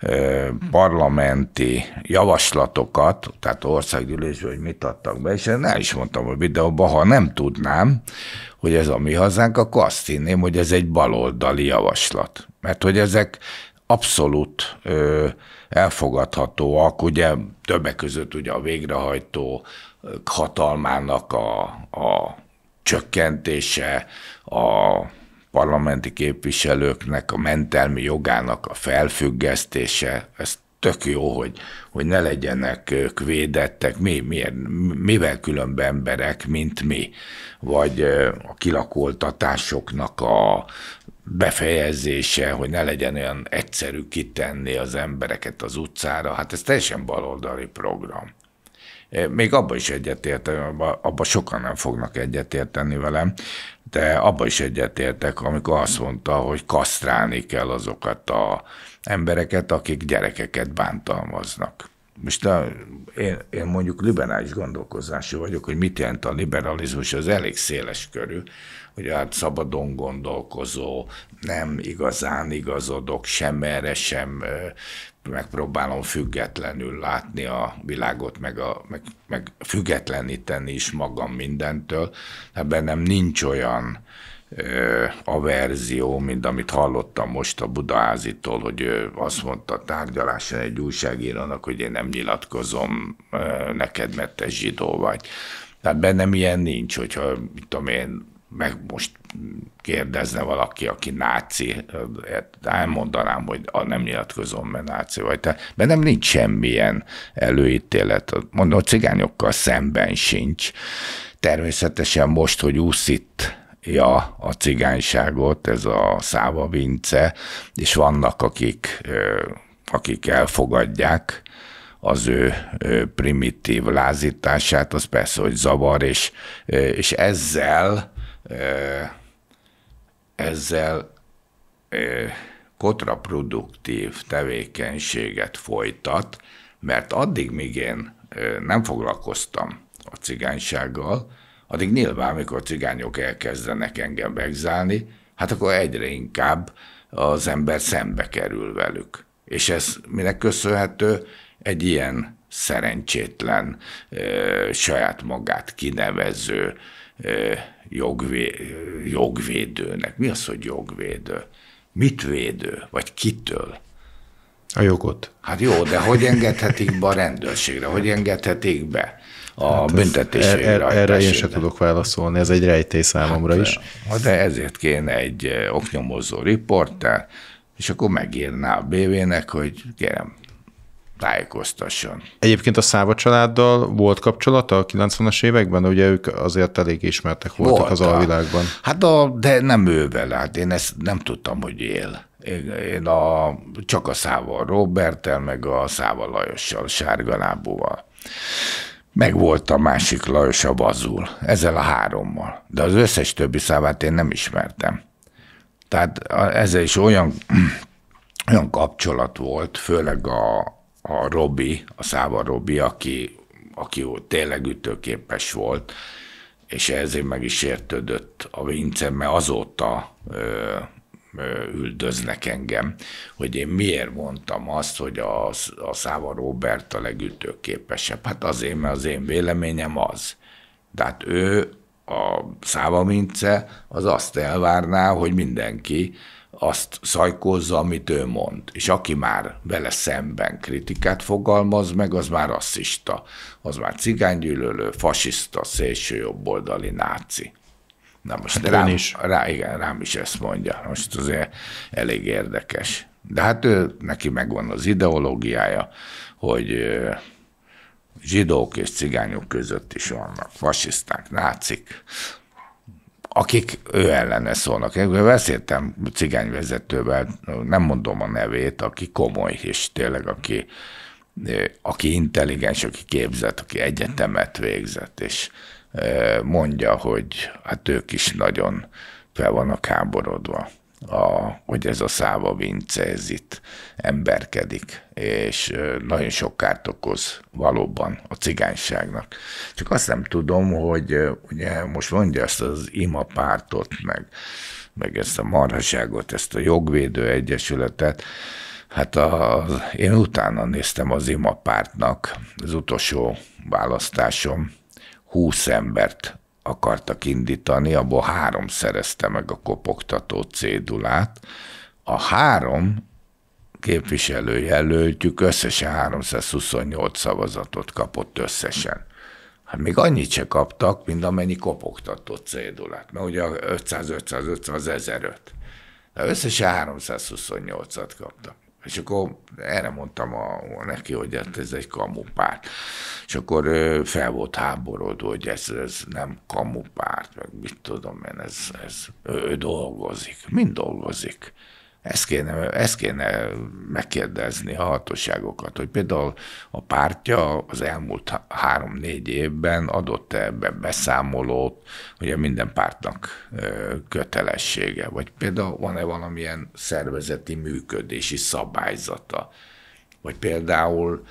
Speaker 1: e, parlamenti javaslatokat, tehát országgyűlésből, hogy mit adtak be, és én el is mondtam a videóban, ha nem tudnám, hogy ez a mi hazánk, akkor azt hinném, hogy ez egy baloldali javaslat. Mert hogy ezek abszolút ö, elfogadhatóak, ugye többek között ugye a végrehajtó hatalmának a, a csökkentése, a parlamenti képviselőknek a mentelmi jogának a felfüggesztése, ez tök jó, hogy, hogy ne legyenek ők védettek, mi, miért, mivel különben emberek, mint mi, vagy a kilakoltatásoknak a, befejezése, hogy ne legyen olyan egyszerű kitenni az embereket az utcára, hát ez teljesen baloldali program. Még abban is egyetértem, abban abba sokan nem fognak egyetérteni velem, de abban is egyetértek, amikor azt mondta, hogy kasztrálni kell azokat a embereket, akik gyerekeket bántalmaznak. Most a, én, én mondjuk liberális gondolkozású vagyok, hogy mit jelent a liberalizmus, az elég széles körül, hogy hát szabadon gondolkozó, nem igazán igazodok sem erre, sem megpróbálom függetlenül látni a világot, meg, a, meg, meg függetleníteni is magam mindentől. Ebben hát nem nincs olyan a verzió, mint amit hallottam most a Budaházitól, hogy ő azt mondta a tárgyaláson egy újságírónak, hogy én nem nyilatkozom neked, mert te zsidó vagy. Tehát bennem ilyen nincs, hogyha, mit tudom én, meg most kérdezne valaki, aki náci, elmondanám, hogy a nem nyilatkozom, mert náci vagy te. nem nincs semmilyen előítélet, mondom, a cigányokkal szemben sincs. Természetesen most, hogy úszít ja, a cigányságot, ez a száva vince, és vannak, akik, akik elfogadják az ő primitív lázítását, az persze, hogy zavar, és, és ezzel ezzel kontraproduktív tevékenységet folytat, mert addig, míg én nem foglalkoztam a cigánysággal, addig nyilván, amikor a cigányok elkezdenek engem megzálni, hát akkor egyre inkább az ember szembe kerül velük. És ez minek köszönhető? Egy ilyen szerencsétlen, saját magát kinevező, jogvé, jogvédőnek. Mi az, hogy jogvédő? Mit védő? Vagy kitől? A jogot. Hát jó, de hogy engedhetik be a rendőrségre? Hogy engedhetik be? a hát büntetés er, er, Erre én sem tudok válaszolni, ez egy rejtély számomra hát, is. De ezért kéne egy
Speaker 2: oknyomozó
Speaker 1: riporter, és akkor megírná a BV-nek, hogy kérem, tájékoztasson.
Speaker 2: Egyébként a Száva családdal volt kapcsolata a 90-es években? Ugye ők azért elég ismertek voltak volt az alvilágban. Hát a, de nem ővel, hát én ezt
Speaker 1: nem tudtam, hogy él. Én, én a, csak a Száva Robertel, meg a Szával Lajossal, Sárga Lábúval. Meg volt a másik Lajos a bazul. ezzel a hárommal. De az összes többi szávát én nem ismertem. Tehát ezzel is olyan, olyan kapcsolat volt, főleg a, a Robi, a Száva Robi, aki, aki tényleg ütőképes volt, és ezért meg is értődött a Vince, mert azóta ö, ö, üldöznek engem, hogy én miért mondtam azt, hogy a, a Száva Robert a legütőképesebb. Hát azért, mert az én véleményem az. Tehát ő, a Száva Vince, az azt elvárná, hogy mindenki azt szajkózza, amit ő mond. És aki már vele szemben kritikát fogalmaz meg, az már rasszista, az már cigánygyűlölő, fasiszta, szélsőjobboldali náci. Na most hát rám, is. Rá, igen, rám is ezt mondja. Most azért elég érdekes. De hát ő, neki megvan az ideológiája, hogy zsidók és cigányok között is vannak, fasiszták, nácik, akik ő ellene szólnak. Én beszéltem cigányvezetővel, nem mondom a nevét, aki komoly, és tényleg aki, aki intelligens, aki képzett, aki egyetemet végzett, és mondja, hogy hát ők is nagyon fel vannak háborodva a, hogy ez a Száva Vince, ez itt emberkedik, és nagyon sok kárt okoz valóban a cigányságnak. Csak azt nem tudom, hogy ugye most mondja ezt az ima pártot, meg, meg ezt a marhaságot, ezt a jogvédő egyesületet, Hát a, én utána néztem az ima pártnak az utolsó választásom, 20 embert akartak indítani, abból három szerezte meg a kopogtató cédulát. A három képviselőjelöltjük összesen 328 szavazatot kapott összesen. Hát még annyit se kaptak, mint amennyi kopogtató cédulát, mert ugye 500, 500, 500, 1005. De összesen 328-at kaptak. És akkor erre mondtam a, neki, hogy hát ez egy kamupárt. És akkor fel volt háborodó hogy ez, ez nem kamupárt, meg mit tudom én, ez, ez ő dolgozik, mind dolgozik. Ezt kéne, ezt kéne megkérdezni a hatóságokat, hogy például a pártja az elmúlt három-négy évben adott -e ebbe beszámolót, ugye minden pártnak kötelessége, vagy például van-e valamilyen szervezeti működési szabályzata, vagy például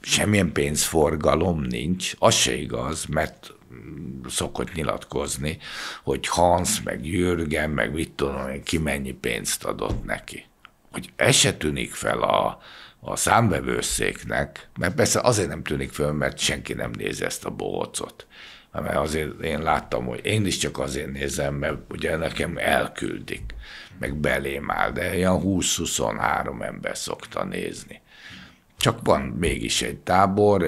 Speaker 1: semmilyen pénzforgalom nincs, az se igaz, mert szokott nyilatkozni, hogy Hans, meg Jürgen, meg mit tudom én, ki mennyi pénzt adott neki. Hogy ez se tűnik fel a, a számvevőszéknek, mert persze azért nem tűnik fel, mert senki nem nézi ezt a bohócot. Mert azért én láttam, hogy én is csak azért nézem, mert ugye nekem elküldik, meg belém áll, de ilyen 20-23 ember szokta nézni. Csak van mégis egy tábor,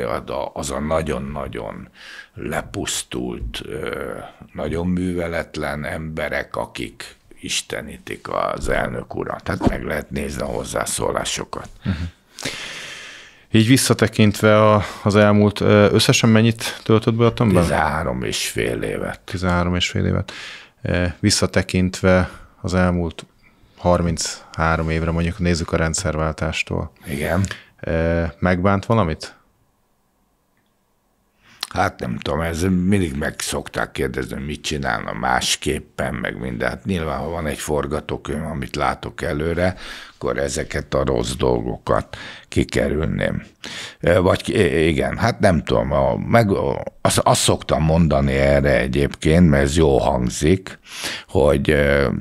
Speaker 1: az a nagyon-nagyon lepusztult, nagyon műveletlen emberek, akik istenítik az elnök urat. Tehát meg lehet nézni a hozzászólásokat.
Speaker 2: Uh-huh. Így visszatekintve a, az elmúlt, összesen mennyit töltött be a tömbben? 13 és fél évet. 13 és fél évet. Visszatekintve az elmúlt 33 évre, mondjuk nézzük a rendszerváltástól. Igen. Megbánt valamit? Hát nem tudom, ez mindig meg
Speaker 1: szokták kérdezni, hogy mit csinálna másképpen, meg minden. Hát nyilván, ha van egy forgatókönyv, amit látok előre, akkor ezeket a rossz dolgokat kikerülném. Vagy igen, hát nem tudom, a, meg azt, azt szoktam mondani erre egyébként, mert ez jó hangzik, hogy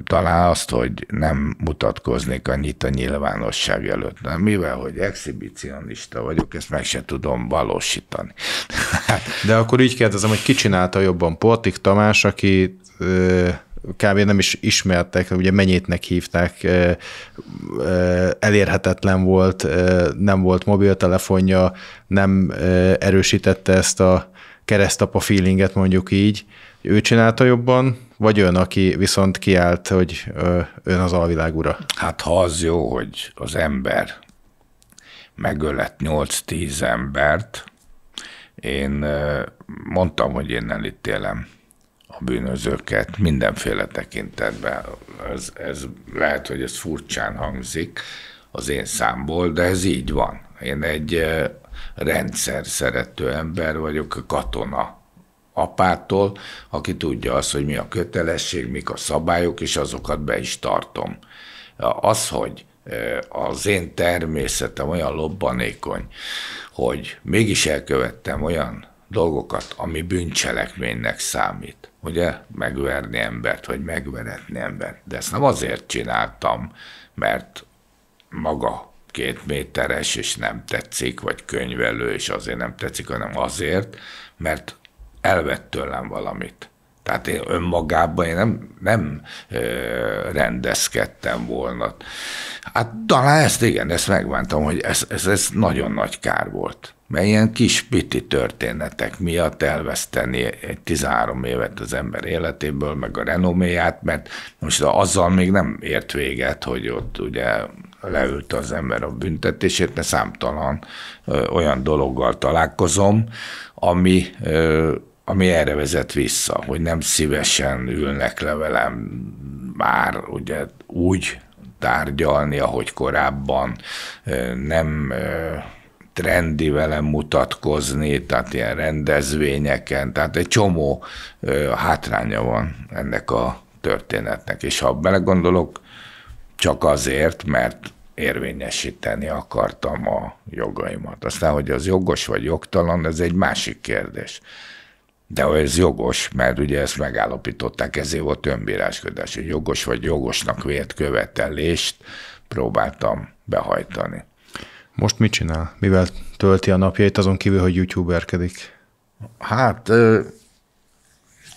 Speaker 1: talán azt, hogy nem mutatkoznék annyit a nyilvánosság előtt. Na, mivel, hogy exhibicionista
Speaker 2: vagyok, ezt meg se tudom valósítani. Hát- De akkor így kérdezem, hogy ki csinálta jobban Portik Tamás, aki ö- kb. nem is ismertek, ugye menyétnek hívták, elérhetetlen volt, nem volt mobiltelefonja, nem erősítette ezt a keresztapa feelinget mondjuk így. Ő csinálta jobban, vagy ön, aki viszont kiállt, hogy ön az alvilág ura? Hát ha az jó, hogy az ember megölett
Speaker 1: 8-10 embert, én mondtam, hogy én elítélem a bűnözőket mindenféle tekintetben. Ez, ez lehet, hogy ez furcsán hangzik az én számból, de ez így van. Én egy eh, rendszer szerető ember vagyok, a katona apától, aki tudja azt, hogy mi a kötelesség, mik a szabályok, és azokat be is tartom. Az, hogy eh, az én természetem olyan lobbanékony, hogy mégis elkövettem olyan dolgokat, ami bűncselekménynek számít. Ugye? Megverni embert, vagy megveretni embert. De ezt nem azért csináltam, mert maga két méteres, és nem tetszik, vagy könyvelő, és azért nem tetszik, hanem azért, mert elvett tőlem valamit. Tehát én önmagában én nem, nem ö, rendezkedtem volna. Hát talán ezt igen, ezt megvántam, hogy ez, ez, ez nagyon nagy kár volt mert ilyen kis piti történetek miatt elveszteni egy 13 évet az ember életéből, meg a renoméját, mert most azzal még nem ért véget, hogy ott ugye leült az ember a büntetését, mert számtalan olyan dologgal találkozom, ami ami erre vezet vissza, hogy nem szívesen ülnek le velem már ugye úgy tárgyalni, ahogy korábban, nem trendi velem mutatkozni, tehát ilyen rendezvényeken, tehát egy csomó ö, hátránya van ennek a történetnek. És ha belegondolok, csak azért, mert érvényesíteni akartam a jogaimat. Aztán, hogy az jogos vagy jogtalan, ez egy másik kérdés. De ez jogos, mert ugye ezt megállapították, ezért volt önbíráskodás, hogy jogos vagy jogosnak vélt
Speaker 2: követelést
Speaker 1: próbáltam behajtani.
Speaker 2: Most mit csinál? Mivel tölti a napjait, azon kívül, hogy youtuberkedik?
Speaker 1: Hát ö,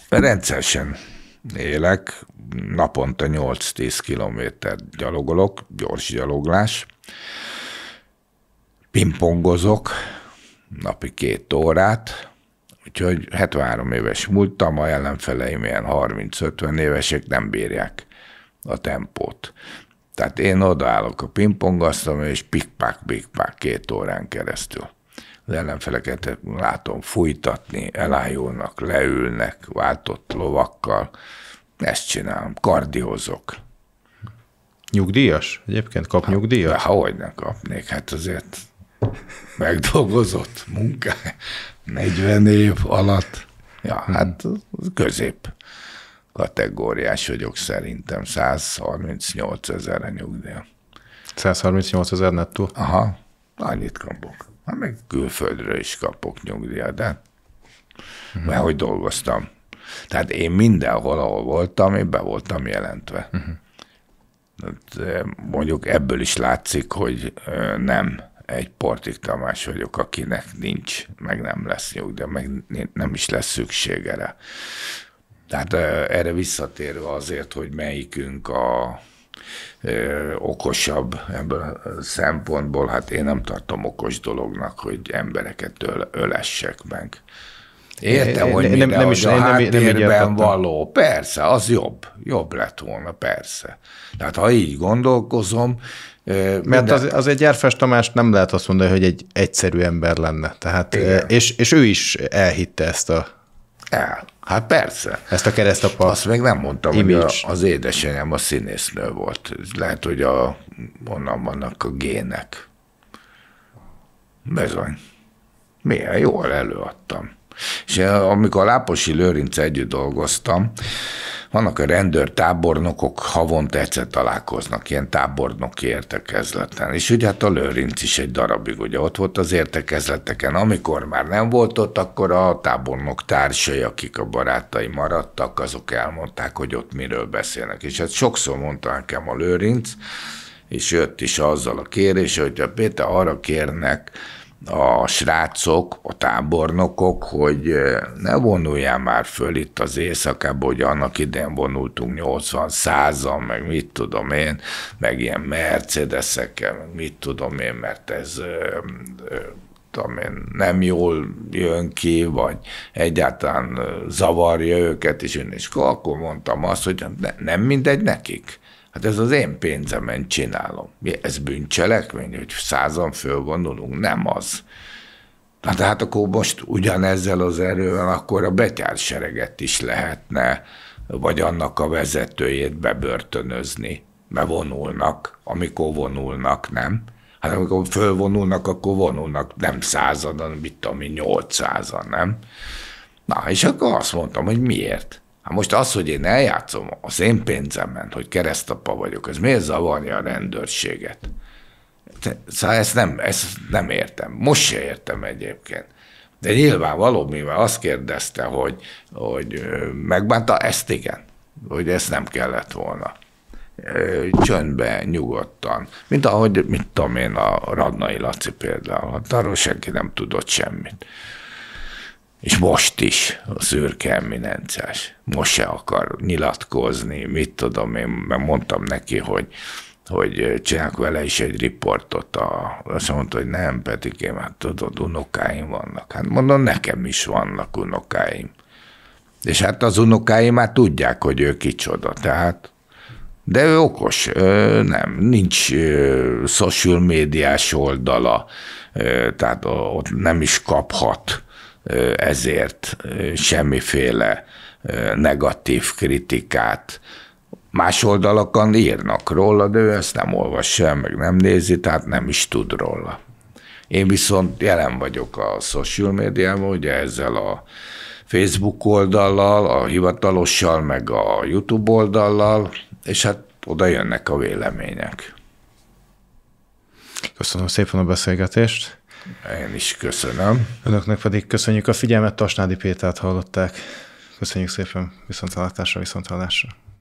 Speaker 1: rendszeresen élek, naponta 8-10 kilométer gyalogolok, gyors gyaloglás, pingpongozok napi két órát, úgyhogy 73 éves múltam, a ellenfeleim ilyen 30-50 évesek nem bírják a tempót. Tehát én odaállok a pingpongasztalon, és pikpák, pikpák két órán keresztül. Az ellenfeleket látom fújtatni, elájulnak, leülnek, váltott lovakkal. Ezt csinálom, kardiozok. Nyugdíjas? Egyébként kap hát, nyugdíjat? Ha hogy ne kapnék, hát azért megdolgozott munka, 40 év alatt. Ja, hát közép kategóriás vagyok szerintem, 138 ezer a
Speaker 2: 138 ezer nettó? Aha,
Speaker 1: annyit kapok. Hát meg külföldről is kapok nyugdíjat, de uh-huh. Mhm. mert hogy dolgoztam. Tehát én mindenhol, ahol voltam, én be voltam jelentve. Uh-huh. Mondjuk ebből is látszik, hogy nem egy Portik Tamás vagyok, akinek nincs, meg nem lesz nyugdíja, meg nem is lesz szüksége rá. Tehát erre visszatérve azért, hogy melyikünk a ö, okosabb ebből a szempontból, hát én nem tartom okos dolognak, hogy embereket öl, ölessek meg. Értem, hogy nem, nem is, a nem, háttérben nem való. Persze,
Speaker 2: az jobb. Jobb lett volna, persze. Tehát ha így gondolkozom, mert az, az egy Gyárfás Tamás nem lehet azt mondani, hogy egy egyszerű ember lenne. Tehát, és, és ő is elhitte ezt a, el. Hát persze. Ezt a keresztapa Azt még nem mondtam, image. hogy az édesanyám a színésznő volt.
Speaker 1: Lehet, hogy a, onnan vannak a gének. Bezony. Milyen jól előadtam. És eh, amikor Láposi Lőrinc együtt dolgoztam, vannak a rendőr tábornokok, havonta egyszer találkoznak ilyen tábornoki értekezleten. És ugye hát a Lőrinc is egy darabig, ugye ott volt az értekezleteken. Amikor már nem volt ott, akkor a tábornok társai, akik a barátai maradtak, azok elmondták, hogy ott miről beszélnek. És hát sokszor mondta nekem a Lőrinc, és jött is azzal a kérés, hogy a Péter arra kérnek, a srácok, a tábornokok, hogy eh, ne vonuljál már föl itt az éjszakába, hogy annak idén vonultunk 80 százal, meg mit tudom én, meg ilyen mercedes meg mit tudom én, mert ez eh, eh, tudom én, nem jól jön ki, vagy egyáltalán zavarja őket, és én is akkor mondtam azt, hogy ne, nem mindegy nekik. Hát ez az én pénzemen csinálom. Mi, ez bűncselekmény, hogy százan fölvonulunk? Nem az. Na hát akkor most ugyanezzel az erővel akkor a betyársereget is lehetne, vagy annak a vezetőjét bebörtönözni, mert vonulnak, amikor vonulnak, nem? Hát amikor fölvonulnak, akkor vonulnak, nem századan, mit tudom én, nyolcszázan, nem? Na, és akkor azt mondtam, hogy miért? Hát most az, hogy én eljátszom az én pénzemben, hogy keresztapa vagyok, ez miért zavarja a rendőrséget? Szóval ezt nem, ezt nem értem. Most se értem egyébként. De nyilvánvaló, mivel azt kérdezte, hogy, hogy megbánta, ezt igen, hogy ezt nem kellett volna. Csöndbe, nyugodtan. Mint ahogy, mit tudom én, a Radnai Laci például, hát arról senki nem tudott semmit és most is a szürke eminenciás. Most se akar nyilatkozni, mit tudom én, mert mondtam neki, hogy hogy csinálok vele is egy riportot. A, azt mondta, hogy nem, pedig én hát tudod, unokáim vannak. Hát mondom, nekem is vannak unokáim. És hát az unokáim már tudják, hogy ő kicsoda, tehát de ő okos, ö, nem, nincs ö, social médiás oldala, ö, tehát ott nem is kaphat ezért semmiféle negatív kritikát. Más oldalakon írnak róla, de ő ezt nem olvassa meg nem nézi, tehát nem is tud róla. Én viszont jelen vagyok a social médiában, ugye ezzel a Facebook oldallal, a hivatalossal, meg a YouTube oldallal, és hát oda jönnek a
Speaker 2: vélemények. Köszönöm szépen a beszélgetést. Én is köszönöm. Önöknek pedig köszönjük a figyelmet, Tasnádi Pétert hallották. Köszönjük szépen, viszontlátásra, viszontlátásra.